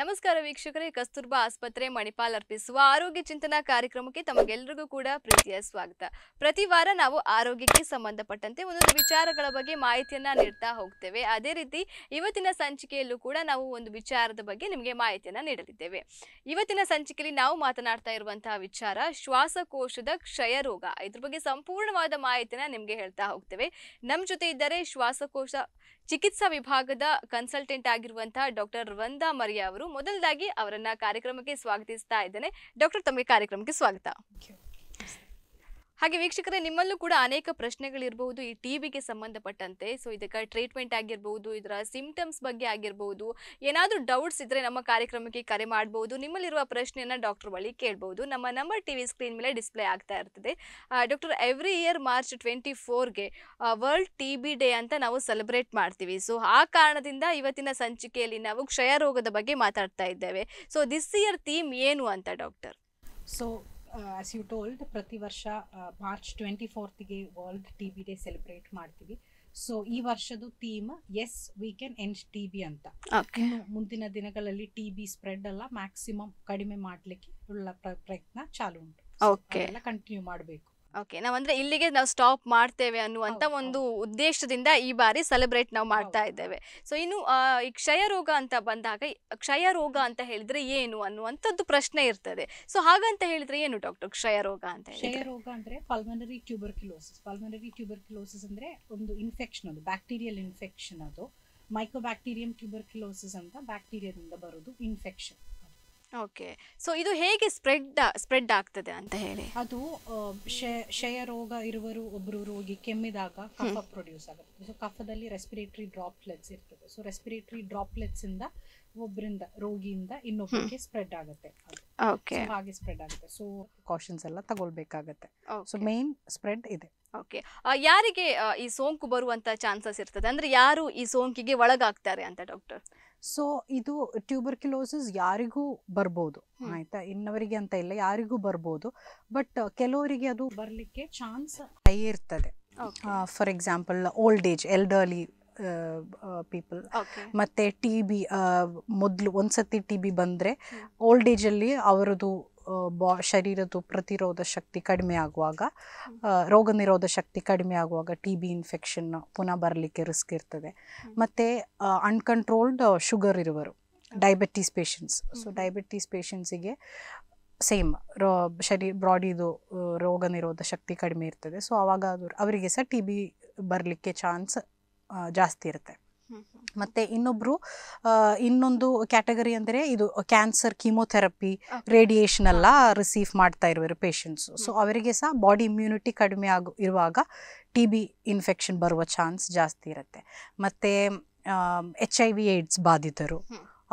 ನಮಸ್ಕಾರ ವೀಕ್ಷಕರೇ ಕಸ್ತೂರ್ಬಾ ಆಸ್ಪತ್ರೆ ಮಣಿಪಾಲ್ ಅರ್ಪಿಸುವ ಆರೋಗ್ಯ ಚಿಂತನಾ ಕಾರ್ಯಕ್ರಮಕ್ಕೆ ತಮಗೆಲ್ಲರಿಗೂ ಕೂಡ ಪ್ರೀತಿಯ ಸ್ವಾಗತ ಪ್ರತಿ ವಾರ ನಾವು ಆರೋಗ್ಯಕ್ಕೆ ಸಂಬಂಧಪಟ್ಟಂತೆ ಒಂದೊಂದು ವಿಚಾರಗಳ ಬಗ್ಗೆ ಮಾಹಿತಿಯನ್ನ ನೀಡ್ತಾ ಹೋಗ್ತೇವೆ ಅದೇ ರೀತಿ ಇವತ್ತಿನ ಸಂಚಿಕೆಯಲ್ಲೂ ಕೂಡ ನಾವು ಒಂದು ವಿಚಾರದ ಬಗ್ಗೆ ನಿಮಗೆ ಮಾಹಿತಿಯನ್ನ ನೀಡಲಿದ್ದೇವೆ ಇವತ್ತಿನ ಸಂಚಿಕೆಯಲ್ಲಿ ನಾವು ಮಾತನಾಡ್ತಾ ಇರುವಂತಹ ವಿಚಾರ ಶ್ವಾಸಕೋಶದ ಕ್ಷಯ ರೋಗ ಇದ್ರ ಬಗ್ಗೆ ಸಂಪೂರ್ಣವಾದ ಮಾಹಿತಿಯನ್ನ ನಿಮ್ಗೆ ಹೇಳ್ತಾ ಹೋಗ್ತೇವೆ ನಮ್ಮ ಜೊತೆ ಇದ್ದರೆ ಶ್ವಾಸಕೋಶ ಚಿಕಿತ್ಸಾ ವಿಭಾಗದ ಕನ್ಸಲ್ಟೆಂಟ್ ಆಗಿರುವಂತಹ ಡಾಕ್ಟರ್ ವಂದಾ ಮರಿಯಾ ಅವರು ಮೊದಲದಾಗಿ ಅವರನ್ನ ಕಾರ್ಯಕ್ರಮಕ್ಕೆ ಸ್ವಾಗತಿಸ್ತಾ ಇದ್ದೇನೆ ಡಾಕ್ಟರ್ ತಮಗೆ ಕಾರ್ಯಕ್ರಮಕ್ಕೆ ಸ್ವಾಗತ ಹಾಗೆ ವೀಕ್ಷಕರೇ ನಿಮ್ಮಲ್ಲೂ ಕೂಡ ಅನೇಕ ಪ್ರಶ್ನೆಗಳಿರಬಹುದು ಈ ಟಿ ಬಿಗೆ ಸಂಬಂಧಪಟ್ಟಂತೆ ಸೊ ಇದಕ್ಕೆ ಟ್ರೀಟ್ಮೆಂಟ್ ಆಗಿರ್ಬೋದು ಇದರ ಸಿಂಪ್ಟಮ್ಸ್ ಬಗ್ಗೆ ಆಗಿರ್ಬೋದು ಏನಾದರೂ ಡೌಟ್ಸ್ ಇದ್ದರೆ ನಮ್ಮ ಕಾರ್ಯಕ್ರಮಕ್ಕೆ ಕರೆ ಮಾಡಬಹುದು ನಿಮ್ಮಲ್ಲಿರುವ ಪ್ರಶ್ನೆಯನ್ನು ಡಾಕ್ಟರ್ ಬಳಿ ಕೇಳಬಹುದು ನಮ್ಮ ನಂಬರ್ ವಿ ಸ್ಕ್ರೀನ್ ಮೇಲೆ ಡಿಸ್ಪ್ಲೇ ಆಗ್ತಾ ಇರ್ತದೆ doctor every year March twenty ಫೋರ್ಗೆ ವರ್ಲ್ಡ್ ಟಿ ಬಿ ಡೇ ಅಂತ ನಾವು ಸೆಲೆಬ್ರೇಟ್ ಮಾಡ್ತೀವಿ ಸೊ ಆ ಕಾರಣದಿಂದ ಇವತ್ತಿನ ಸಂಚಿಕೆಯಲ್ಲಿ ನಾವು ಕ್ಷಯ ರೋಗದ ಬಗ್ಗೆ ಮಾತಾಡ್ತಾ ಇದ್ದೇವೆ ಸೊ ದಿಸ್ ಇಯರ್ ಥೀಮ್ ಏನು ಅಂತ doctor so as you told ಪ್ರತಿ ವರ್ಷ ಮಾರ್ಚ್ ಟ್ವೆಂಟಿ ಫೋರ್ತ್ಗೆ world T B day celebrate ಮಾಡ್ತೀವಿ ಸೊ ಈ ವರ್ಷದ theme yes we can end T B ಅಂತ ಮುಂದಿನ ದಿನಗಳಲ್ಲಿ ಟಿ ಬಿ ಸ್ಪ್ರೆಡ್ ಎಲ್ಲ ಮ್ಯಾಕ್ಸಿಮಮ್ ಕಡಿಮೆ ಮಾಡಲಿಕ್ಕೆ ಉಳ್ಳ ಪ್ರಯತ್ನ ಚಾಲು ಉಂಟು ಕಂಟಿನ್ಯೂ ಮಾಡಬೇಕು ಓಕೆ ನಾವಂದ್ರೆ ಇಲ್ಲಿಗೆ ನಾವು ಸ್ಟಾಪ್ ಮಾಡ್ತೇವೆ ಅನ್ನುವಂತ ಒಂದು ಉದ್ದೇಶದಿಂದ ಈ ಬಾರಿ ಸೆಲೆಬ್ರೇಟ್ ನಾವು ಮಾಡ್ತಾ ಇದ್ದೇವೆ ಸೊ ಇನ್ನು ಈ ಕ್ಷಯ ರೋಗ ಅಂತ ಬಂದಾಗ ಕ್ಷಯ ರೋಗ ಅಂತ ಹೇಳಿದ್ರೆ ಏನು ಅನ್ನುವಂಥದ್ದು ಪ್ರಶ್ನೆ ಇರ್ತದೆ ಸೊ ಹಾಗಂತ ಹೇಳಿದ್ರೆ ಏನು ಡಾಕ್ಟರ್ ಕ್ಷಯ ರೋಗ ಅಂತ ಕ್ಷಯ ರೋಗ ಅಂದ್ರೆ ಪಲ್ಮನರಿ ಟ್ಯೂಬರ್ಕ್ಯುಲೋಸಿಸ್ ಪಲ್ಮನರಿ ಟ್ಯೂಬರ್ಕ್ಯುಲೋಸಿಸ್ ಅಂದ್ರೆ ಒಂದು ಇನ್ಫೆಕ್ಷನ್ ಅದು ಬ್ಯಾಕ್ಟೀರಿಯಲ್ ಇನ್ಫೆಕ್ಷನ್ ಅದು ಮೈಕೋಬ್ಯಾಕ್ಟೀರಿಯಂ ಟ್ಯೂಬರ್ಕ್ಯುಲೋಸಿಸ್ ಅಂತ ಬ್ಯಾಕ್ಟೀರಿಯಾದಿಂದ ಬರೋದು ಇನ್ಫೆಕ್ಷನ್ ಓಕೆ ಸೊ ಇದು ಹೇಗೆ ಸ್ಪ್ರೆಡ್ ಸ್ಪ್ರೆಡ್ ಆಗ್ತದೆ ಅಂತ ಹೇಳಿ ಅದು ಕ್ಷಯ ರೋಗ ಇರುವರು ಒಬ್ಬರು ರೋಗಿ ಕೆಮ್ಮಿದಾಗ ಕಫ ಪ್ರೊಡ್ಯೂಸ್ ಆಗುತ್ತೆ ಸೊ ಕಫದಲ್ಲಿ ರೆಸ್ಪಿರೇಟರಿ ಡ್ರಾಪ್ಲೆಟ್ಸ್ ಇರ್ತದೆ ಸೊ ರೆಸ್ಪಿರೇಟರಿ ಡ್ರಾಪ್ಲೆಟ್ಸ್ ಇಂದ ಒಬ್ಬರಿಂದ ರೋಗಿಯಿಂದ ಇನ್ನೊಬ್ಬರಿಗೆ ಸ್ಪ್ರೆಡ್ ಆಗುತ್ತೆ ಹಾಗೆ ಸ್ಪ್ರೆಡ್ ಆಗುತ್ತೆ ಸೊ ಕಾಷನ್ಸ್ ಎಲ್ಲ ತಗೊಳ್ಬೇಕಾಗತ್ತೆ ಸೊ ಮೇನ್ ಸ್ಪ್ರೆಡ್ ಇದೆ ಓಕೆ ಯಾರಿಗೆ ಈ ಸೋಂಕು ಬರುವಂತ ಚಾನ್ಸಸ್ ಇರ್ತದೆ ಅಂದ್ರೆ ಯಾರು ಈ ಸೋಂಕಿಗೆ ಒಳಗಾಗ್ತಾರೆ ಅಂತ ಡಾಕ್ಟರ್ ಸೊ ಇದು ಟ್ಯೂಬರ್ಕ್ಯುಲೋಸಿಸ್ ಯಾರಿಗೂ ಬರ್ಬೋದು ಆಯ್ತಾ ಇನ್ನವರಿಗೆ ಅಂತ ಇಲ್ಲ ಯಾರಿಗೂ ಬರ್ಬೋದು ಬಟ್ uh, ಕೆಲವರಿಗೆ ಅದು ಬರಲಿಕ್ಕೆ ಚಾನ್ಸ್ ಹೈ ಇರ್ತದೆ for example old age elderly people ಮತ್ತು ಟಿ ಬಿ ಮೊದಲು ಒಂದು ಸತಿ ಟಿ ಬಿ ಬಂದರೆ ಓಲ್ಡ್ ಏಜಲ್ಲಿ ಅವರದು ಬಾ ಶರೀರದ್ದು ಪ್ರತಿರೋಧ ಶಕ್ತಿ ಕಡಿಮೆ ಆಗುವಾಗ ರೋಗ ನಿರೋಧ ಶಕ್ತಿ ಕಡಿಮೆ ಆಗುವಾಗ ಟಿ ಬಿ ಇನ್ಫೆಕ್ಷನ್ ಪುನಃ ಬರಲಿಕ್ಕೆ ರಿಸ್ಕ್ ಇರ್ತದೆ ಮತ್ತು ಅನ್ಕಂಟ್ರೋಲ್ಡ್ ಶುಗರ್ ಇರುವರು ಡಯಾಬಿಟೀಸ್ ಪೇಷಂಟ್ಸ್ ಸೊ ಡಯಾಬಿಟೀಸ್ ಪೇಷಂಟ್ಸಿಗೆ ಸೇಮ್ ರೋ ಶರೀ ಬ್ರಾಡಿದು ರೋಗ ನಿರೋಧ ಶಕ್ತಿ ಕಡಿಮೆ ಇರ್ತದೆ ಸೊ ಆವಾಗ ಅದು ಅವರಿಗೆ ಸಹ ಟಿ ಬಿ ಬರಲಿಕ್ಕೆ ಚಾನ್ಸ್ ಜಾಸ್ತಿ ಇರುತ್ತೆ ಮತ್ತು ಇನ್ನೊಬ್ರು ಇನ್ನೊಂದು ಕ್ಯಾಟಗರಿ ಅಂದರೆ ಇದು ಕ್ಯಾನ್ಸರ್ ಕೀಮೋಥೆರಪಿ ರೇಡಿಯೇಷನ್ ಎಲ್ಲ ರಿಸೀವ್ ಮಾಡ್ತಾ ಇರುವರು ಪೇಷಂಟ್ಸು ಸೊ ಅವರಿಗೆ ಸಹ ಬಾಡಿ ಇಮ್ಯುನಿಟಿ ಕಡಿಮೆ ಆಗು ಇರುವಾಗ ಟಿ ಬಿ ಇನ್ಫೆಕ್ಷನ್ ಬರುವ ಚಾನ್ಸ್ ಜಾಸ್ತಿ ಇರುತ್ತೆ ಮತ್ತು ಎಚ್ ಐ ವಿ ಏಡ್ಸ್ ಬಾಧಿತರು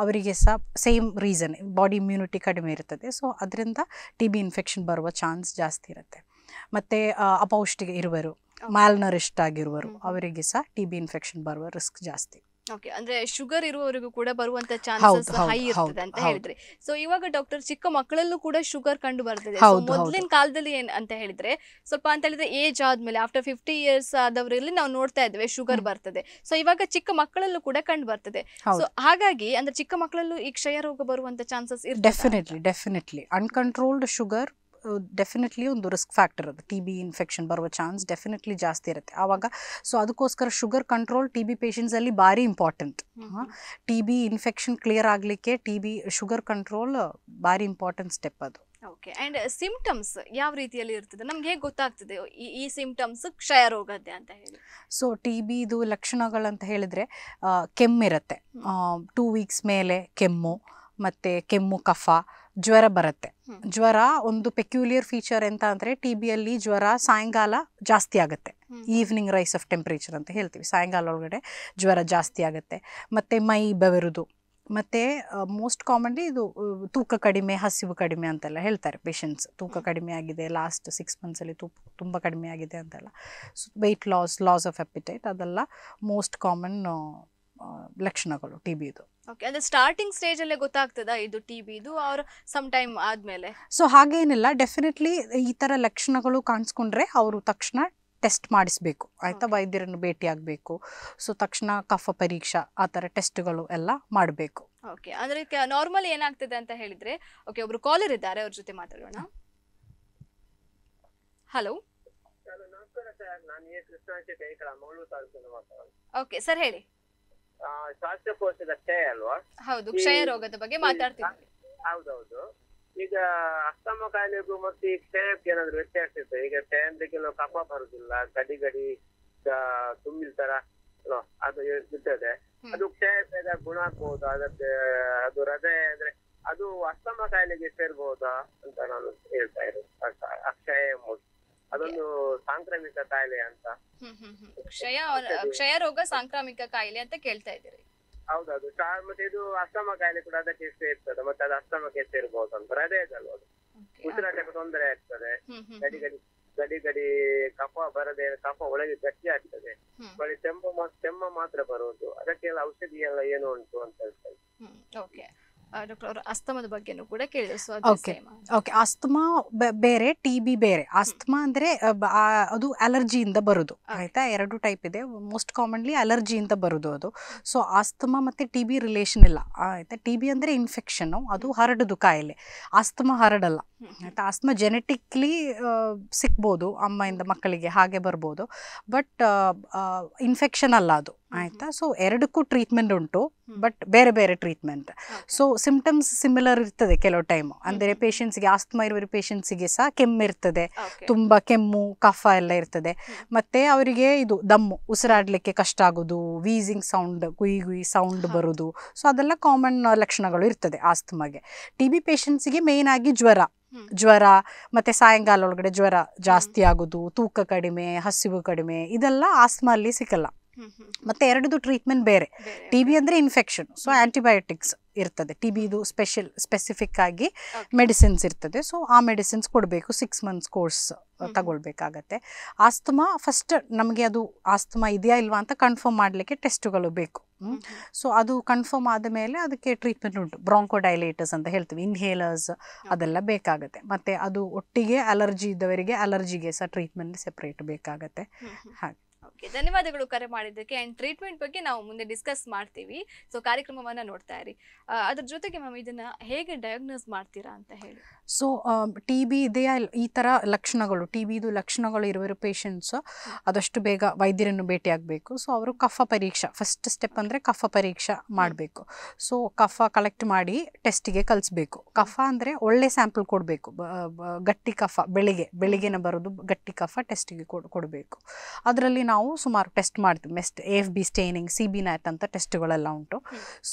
ಅವರಿಗೆ ಸಹ ಸೇಮ್ ರೀಸನ್ ಬಾಡಿ ಇಮ್ಯುನಿಟಿ ಕಡಿಮೆ ಇರ್ತದೆ ಸೊ ಅದರಿಂದ ಟಿ ಬಿ ಇನ್ಫೆಕ್ಷನ್ ಬರುವ ಚಾನ್ಸ್ ಜಾಸ್ತಿ ಇರುತ್ತೆ ಮತ್ತು ಅಪೌಷ್ಟಿಕ ಇರುವರು ಮ್ಯಾಲ್ನರಿಸ್ಟ್ ಆಗಿರುವರು ಅವರಿಗೆ ಸಹ ಟಿ ಬಿ ಇನ್ಫೆಕ್ಷನ್ ಬರುವ ರಿಸ್ಕ್ ಜಾಸ್ತಿ ಓಕೆ ಅಂದ್ರೆ ಶುಗರ್ ಇರುವವರಿಗೂ ಕೂಡ ಬರುವಂತ ಚಾನ್ಸಸ್ ಹೈ ಇರ್ತದೆ ಅಂತ ಹೇಳಿದ್ರೆ ಸೊ ಇವಾಗ ಡಾಕ್ಟರ್ ಚಿಕ್ಕ ಮಕ್ಕಳಲ್ಲೂ ಕೂಡ ಶುಗರ್ ಕಂಡು ಬರ್ತದೆ ಮೊದಲಿನ ಕಾಲದಲ್ಲಿ ಏನ್ ಅಂತ ಹೇಳಿದ್ರೆ ಸ್ವಲ್ಪ ಅಂತ ಹೇಳಿದ್ರೆ ಏಜ್ ಆದ್ಮೇಲೆ ಆಫ್ಟರ್ ಫಿಫ್ಟಿ ಇಯರ್ಸ್ ಆದವರಲ್ಲಿ ನಾವು ನೋಡ್ತಾ ಇದ್ವಿ ಶುಗರ್ ಬರ್ತದೆ ಸೊ ಇವಾಗ ಚಿಕ್ಕ ಮಕ್ಕಳಲ್ಲೂ ಕೂಡ ಕಂಡು ಬರ್ತದೆ ಸೊ ಹಾಗಾಗಿ ಅಂದ್ರೆ ಚಿಕ್ಕ ಮಕ್ಕಳಲ್ಲೂ ಈ ಕ್ಷಯ ರೋಗ ಬರುವಂತ chances definitely definitely uncontrolled sugar definitely ಒಂದು ರಿಸ್ಕ್ ಫ್ಯಾಕ್ಟರ್ ಅದು ಟಿ ಬಿ ಇನ್ಫೆಕ್ಷನ್ ಬರುವ ಚಾನ್ಸ್ ಡೆಫಿನೆಟ್ಲಿ ಜಾಸ್ತಿ ಇರುತ್ತೆ ಆವಾಗ ಸೊ ಅದಕ್ಕೋಸ್ಕರ ಶುಗರ್ ಕಂಟ್ರೋಲ್ ಟಿ ಬಿ ಪೇಷಂಟ್ಸಲ್ಲಿ ಭಾರಿ important T B infection clear ಆಗಲಿಕ್ಕೆ ಟಿ ಬಿ ಶುಗರ್ ಕಂಟ್ರೋಲ್ ಭಾರಿ ಇಂಪಾರ್ಟೆಂಟ್ ಸ್ಟೆಪ್ ಅದು ಓಕೆ ಆ್ಯಂಡ್ ಸಿಂಪ್ಟಮ್ಸ್ ಯಾವ ರೀತಿಯಲ್ಲಿ ಇರ್ತದೆ ನಮ್ಗೆ ಹೇಗೆ ಗೊತ್ತಾಗ್ತದೆ ಈ ಈ ಸಿಂಪ್ಟಮ್ಸ್ ಕ್ಷಯ ರೋಗದ್ದೆ ಅಂತ ಹೇಳಿ ಸೊ ಟಿ ಬಿದು ಲಕ್ಷಣಗಳಂತ ಹೇಳಿದರೆ ಕೆಮ್ಮಿರುತ್ತೆ ಟೂ ವೀಕ್ಸ್ ಮೇಲೆ ಕೆಮ್ಮು ಮತ್ತು ಕೆಮ್ಮು ಕಫ ಜ್ವರ ಬರುತ್ತೆ ಜ್ವರ ಒಂದು ಪೆಕ್ಯುಲಿಯರ್ ಫೀಚರ್ ಎಂತ ಅಂದರೆ ಟಿ ಬಿಯಲ್ಲಿ e ಜ್ವರ ಸಾಯಂಕಾಲ ಜಾಸ್ತಿ ಆಗುತ್ತೆ ಈವ್ನಿಂಗ್ ರೈಸ್ ಆಫ್ ಟೆಂಪ್ರೇಚರ್ ಅಂತ ಹೇಳ್ತೀವಿ ಸಾಯಂಕಾಲ ಒಳಗಡೆ ಜ್ವರ ಜಾಸ್ತಿ ಆಗುತ್ತೆ ಮತ್ತು ಮೈ ಬೆವರುದು ಮತ್ತು ಮೋಸ್ಟ್ ಕಾಮನ್ಲಿ ಇದು ತೂಕ ಕಡಿಮೆ ಹಸಿವು ಕಡಿಮೆ ಅಂತೆಲ್ಲ ಹೇಳ್ತಾರೆ ಪೇಷಂಟ್ಸ್ ತೂಕ ಕಡಿಮೆ ಆಗಿದೆ ಲಾಸ್ಟ್ ಸಿಕ್ಸ್ ಮಂತ್ಸಲ್ಲಿ ತೂಕ ತುಂಬ ಕಡಿಮೆ ಆಗಿದೆ ಅಂತೆಲ್ಲ weight loss loss of appetite ಅದೆಲ್ಲ ಮೋಸ್ಟ್ ಕಾಮನ್ ಲಕ್ಷಣಗಳು ಟಿ ಬಿದು ಓಕೆ ಅಂದರೆ ಸ್ಟಾರ್ಟಿಂಗ್ ಸ್ಟೇಜಲ್ಲೇ ಗೊತ್ತಾಗ್ತದಾ ಇದು ಟಿ ಬಿದು ಅವ್ರು ಸಮ್ ಟೈಮ್ ಆದಮೇಲೆ ಸೊ ಹಾಗೇನಿಲ್ಲ ಡೆಫಿನೆಟ್ಲಿ ಈ ತರ ಲಕ್ಷಣಗಳು ಕಾಣಿಸ್ಕೊಂಡ್ರೆ ಅವರು ತಕ್ಷಣ ಟೆಸ್ಟ್ ಮಾಡಿಸ್ಬೇಕು ಆಯಿತಾ ವೈದ್ಯರನ್ನು ಭೇಟಿ ಭೇಟಿಯಾಗಬೇಕು ಸೊ ತಕ್ಷಣ ಕಫ ಪರೀಕ್ಷಾ ಆ ಥರ ಟೆಸ್ಟ್ಗಳು ಎಲ್ಲ ಮಾಡಬೇಕು ಓಕೆ ಅಂದರೆ ನಾರ್ಮಲ್ ಏನಾಗ್ತದೆ ಅಂತ ಹೇಳಿದ್ರೆ ಓಕೆ ಒಬ್ಬರು ಕಾಲರ್ ಇದ್ದಾರೆ ಅವ್ರ ಜೊತೆ ಮಾತಾಡೋಣ ಹಲೋ ಓಕೆ ಸರ್ ಹೇಳಿ ಶ್ವಾಸಕೋಶದ ಕ್ಷಯ ಅಲ್ವಾ ಹೌದು ಕ್ಷಯ ರೋಗದ ಬಗ್ಗೆ ಮಾತಾಡ್ತಿದ್ದೀವಿ ಹೌದೌದು ಈಗ ಅಸ್ತಮ ಕಾಯಿಲೆಗೂ ಮತ್ತೆ ಈ ಕ್ಷಯಕ್ಕೆ ಏನಾದ್ರು ವ್ಯತ್ಯಾಸ ಇರ್ತದೆ ಈಗ ಕ್ಷಯ ಅಂದ್ರೆ ಕೆಲವು ಕಫ ಬರುದಿಲ್ಲ ಗಡಿ ಗಡಿ ತುಂಬಿಲ್ ತರ ಅದು ಇರ್ತದೆ ಅದು ಕ್ಷಯ ಗುಣ ಆಗ್ಬಹುದು ಅದಕ್ಕೆ ಅದು ಹೃದಯ ಅಂದ್ರೆ ಅದು ಅಸ್ತಮ ಕಾಯಿಲೆಗೆ ಸೇರ್ಬಹುದಾ ಅಂತ ನಾನು ಹೇಳ್ತಾ ಇರೋದು ಅಕ್ಷಯ ಎಂಬುದು ಅದೊಂದು ಸಾಂಕ್ರಾಮಿಕ ಕಾಯಿಲೆ ಅಂತ ಕ್ಷಯ ಕ್ಷಯ ರೋಗ ಸಾಂಕ್ರಾಮಿಕ ಕಾಯಿಲೆ ಅಂತ ಕೇಳ್ತಾ ಇದ್ದೀರಿ ಹೌದೌದು ಮತ್ತೆ ಇದು ಅಸ್ತಮ ಕಾಯಿಲೆ ಕೂಡ ಅದಕ್ಕೆ ಇಷ್ಟ ಇರ್ತದೆ ಮತ್ತೆ ಅದು ಅಸ್ತಮಕ್ಕೆ ಇರ್ಬೋದು ಅಂತ ಅದೇ ಅದು ಉಸಿರಾಟಕ್ಕೆ ತೊಂದರೆ ಆಗ್ತದೆ ಗಡಿ ಗಡಿ ಗಡಿ ಗಡಿ ಕಫ ಬರದೆ ಕಫ ಒಳಗೆ ಗಟ್ಟಿ ಆಗ್ತದೆ ಬಳಿ ಕೆಮ್ಮ ಕೆಮ್ಮ ಮಾತ್ರ ಬರುವುದು ಅದಕ್ಕೆಲ್ಲ ಔಷಧಿ ಎಲ್ಲ ಏನು ಉಂಟು ಅಂತ ಹೇಳ್ತಾರೆ ಡಾಕ್ಟರ್ ಬಗ್ಗೆನೂ ಕೂಡ ಕೇಳಿದ್ರು ಓಕೆ ಓಕೆ ಅಸ್ತಮಾ ಬೇರೆ ಟಿ ಬಿ ಬೇರೆ ಅಸ್ತಮಾ ಅಂದ್ರೆ ಅದು ಅಲರ್ಜಿಯಿಂದ ಬರೋದು ಆಯ್ತಾ ಎರಡು ಟೈಪ್ ಇದೆ ಮೋಸ್ಟ್ ಕಾಮನ್ಲಿ ಅಲರ್ಜಿಯಿಂದ ಬರುದು ಅದು ಸೊ ಅಸ್ತಮಾ ಮತ್ತೆ ಟಿ ಬಿ ರಿಲೇಷನ್ ಇಲ್ಲ ಆಯ್ತಾ ಟಿ ಬಿ ಅಂದ್ರೆ ಇನ್ಫೆಕ್ಷನ್ ಅದು ಹರಡುದು ಕಾಯಿಲೆ ಅಸ್ತಮಾ ಹರಡಲ್ಲ ಆಸ್ಮ ಜೆನೆಟಿಕ್ಲಿ ಸಿಕ್ಬೋದು ಅಮ್ಮಯಿಂದ ಮಕ್ಕಳಿಗೆ ಹಾಗೆ ಬರ್ಬೋದು ಬಟ್ ಇನ್ಫೆಕ್ಷನ್ ಅಲ್ಲ ಅದು ಆಯಿತಾ ಸೊ ಎರಡಕ್ಕೂ ಟ್ರೀಟ್ಮೆಂಟ್ ಉಂಟು ಬಟ್ ಬೇರೆ ಬೇರೆ ಟ್ರೀಟ್ಮೆಂಟ್ ಸೊ ಸಿಂಪ್ಟಮ್ಸ್ ಸಿಮಿಲರ್ ಇರ್ತದೆ ಕೆಲವು ಟೈಮು ಅಂದರೆ ಪೇಷಂಟ್ಸ್ಗೆ ಆಸ್ತಮಾ ಇರುವ ಪೇಷಂಟ್ಸಿಗೆ ಸಹ ಕೆಮ್ಮು ಇರ್ತದೆ ತುಂಬ ಕೆಮ್ಮು ಕಫ ಎಲ್ಲ ಇರ್ತದೆ ಮತ್ತು ಅವರಿಗೆ ಇದು ದಮ್ಮು ಉಸಿರಾಡಲಿಕ್ಕೆ ಕಷ್ಟ ಆಗೋದು ವೀಸಿಂಗ್ ಸೌಂಡ್ ಗುಯಿ ಗುಯಿ ಸೌಂಡ್ ಬರೋದು ಸೊ ಅದೆಲ್ಲ ಕಾಮನ್ ಲಕ್ಷಣಗಳು ಇರ್ತದೆ ಆಸ್ತಮಾಗೆ ಟಿ ಬಿ ಪೇಷಂಟ್ಸಿಗೆ ಮೇಯ್ನಾಗಿ ಜ್ವರ ಜ್ವರ ಮತ್ತೆ ಸಾಯಂಕಾಲ ಒಳಗಡೆ ಜ್ವರ ಜಾಸ್ತಿ ಆಗೋದು ತೂಕ ಕಡಿಮೆ ಹಸಿವು ಕಡಿಮೆ ಇದೆಲ್ಲ ಆಸ್ಮಾ ಅಲ್ಲಿ ಸಿಕ್ಕಲ್ಲ ಮತ್ತೆ ಎರಡದು ಟ್ರೀಟ್ಮೆಂಟ್ ಬೇರೆ ಟಿ ಬಿ ಅಂದ್ರೆ ಇನ್ಫೆಕ್ಷನ್ ಸೊ ಆ್ಯಂಟಿಬಯೋಟಿಕ್ಸ್ ಇರ್ತದೆ ಟಿ ಬಿದು ಸ್ಪೆಷಲ್ ಸ್ಪೆಸಿಫಿಕ್ ಆಗಿ ಮೆಡಿಸಿನ್ಸ್ ಇರ್ತದೆ ಸೊ ಆ ಮೆಡಿಸಿನ್ಸ್ ಕೊಡಬೇಕು ಸಿಕ್ಸ್ ಮಂತ್ಸ್ ಕೋರ್ಸ್ ತಗೊಳ್ಬೇಕಾಗತ್ತೆ ಆಸ್ತಮಾ ಫಸ್ಟ್ ನಮಗೆ ಅದು ಆಸ್ತಮಾ ಇದೆಯಾ ಇಲ್ವಾ ಅಂತ ಕನ್ಫರ್ಮ್ ಮಾಡಲಿಕ್ಕೆ ಟೆಸ್ಟ್ಗಳು ಬೇಕು ಸೊ ಅದು ಕನ್ಫರ್ಮ್ ಆದ ಮೇಲೆ ಅದಕ್ಕೆ ಟ್ರೀಟ್ಮೆಂಟ್ ಉಂಟು ಬ್ರಾಂಕೋಡೈಲೇಟರ್ಸ್ ಅಂತ ಹೇಳ್ತೀವಿ ಇನ್ಹೇಲರ್ಸ್ ಅದೆಲ್ಲ ಬೇಕಾಗುತ್ತೆ ಮತ್ತೆ ಅದು ಒಟ್ಟಿಗೆ ಅಲರ್ಜಿ ಇದ್ದವರಿಗೆ ಅಲರ್ಜಿಗೆ ಸಹ ಟ್ರೀಟ್ಮೆಂಟ್ ಸೆಪ್ರೇಟ್ ಬೇಕಾಗುತ್ತೆ ಹಾಗೆ ಓಕೆ ಧನ್ಯವಾದಗಳು ಕರೆ ಮಾಡಿದ್ದಕ್ಕೆ ಆ್ಯಂಡ್ ಟ್ರೀಟ್ಮೆಂಟ್ ಬಗ್ಗೆ ನಾವು ಮುಂದೆ ಡಿಸ್ಕಸ್ ಮಾಡ್ತೀವಿ ಸೊ ಕಾರ್ಯಕ್ರಮವನ್ನು ನೋಡ್ತಾ ಇರಿ ಅದ್ರ ಜೊತೆಗೆ ಮ್ಯಾಮ್ ಇದನ್ನು ಹೇಗೆ ಡಯಾಗ್ನೋಸ್ ಮಾಡ್ತೀರಾ ಅಂತ ಹೇಳಿ ಸೊ ಟಿ ಬಿ ಇದೆಯಾ ಈ ಥರ ಲಕ್ಷಣಗಳು ಟಿ ಬಿದು ಲಕ್ಷಣಗಳು ಇರುವ ಪೇಷಂಟ್ಸು ಅದಷ್ಟು ಬೇಗ ವೈದ್ಯರನ್ನು ಭೇಟಿಯಾಗಬೇಕು ಸೊ ಅವರು ಕಫ ಪರೀಕ್ಷೆ ಫಸ್ಟ್ ಸ್ಟೆಪ್ ಅಂದರೆ ಕಫ ಪರೀಕ್ಷೆ ಮಾಡಬೇಕು ಸೊ ಕಫ ಕಲೆಕ್ಟ್ ಮಾಡಿ ಟೆಸ್ಟಿಗೆ ಕಲಿಸ್ಬೇಕು ಕಫ ಅಂದರೆ ಒಳ್ಳೆ ಸ್ಯಾಂಪಲ್ ಕೊಡಬೇಕು ಗಟ್ಟಿ ಕಫ ಬೆಳಿಗ್ಗೆ ಬೆಳಿಗ್ಗೆನ ಬರೋದು ಗಟ್ಟಿ ಕಫ ಟೆಸ್ಟಿಗೆ ಕೊ ಕೊಡಬೇಕು ಅದರಲ್ಲಿ ನಾವು ಸುಮಾರು ಟೆಸ್ಟ್ ಮಾಡ್ತೀವಿ ಮೆಸ್ಟ್ F B staining C B NAAT ಅಂತ ಟೆಸ್ಟ್ಗಳೆಲ್ಲ ಉಂಟು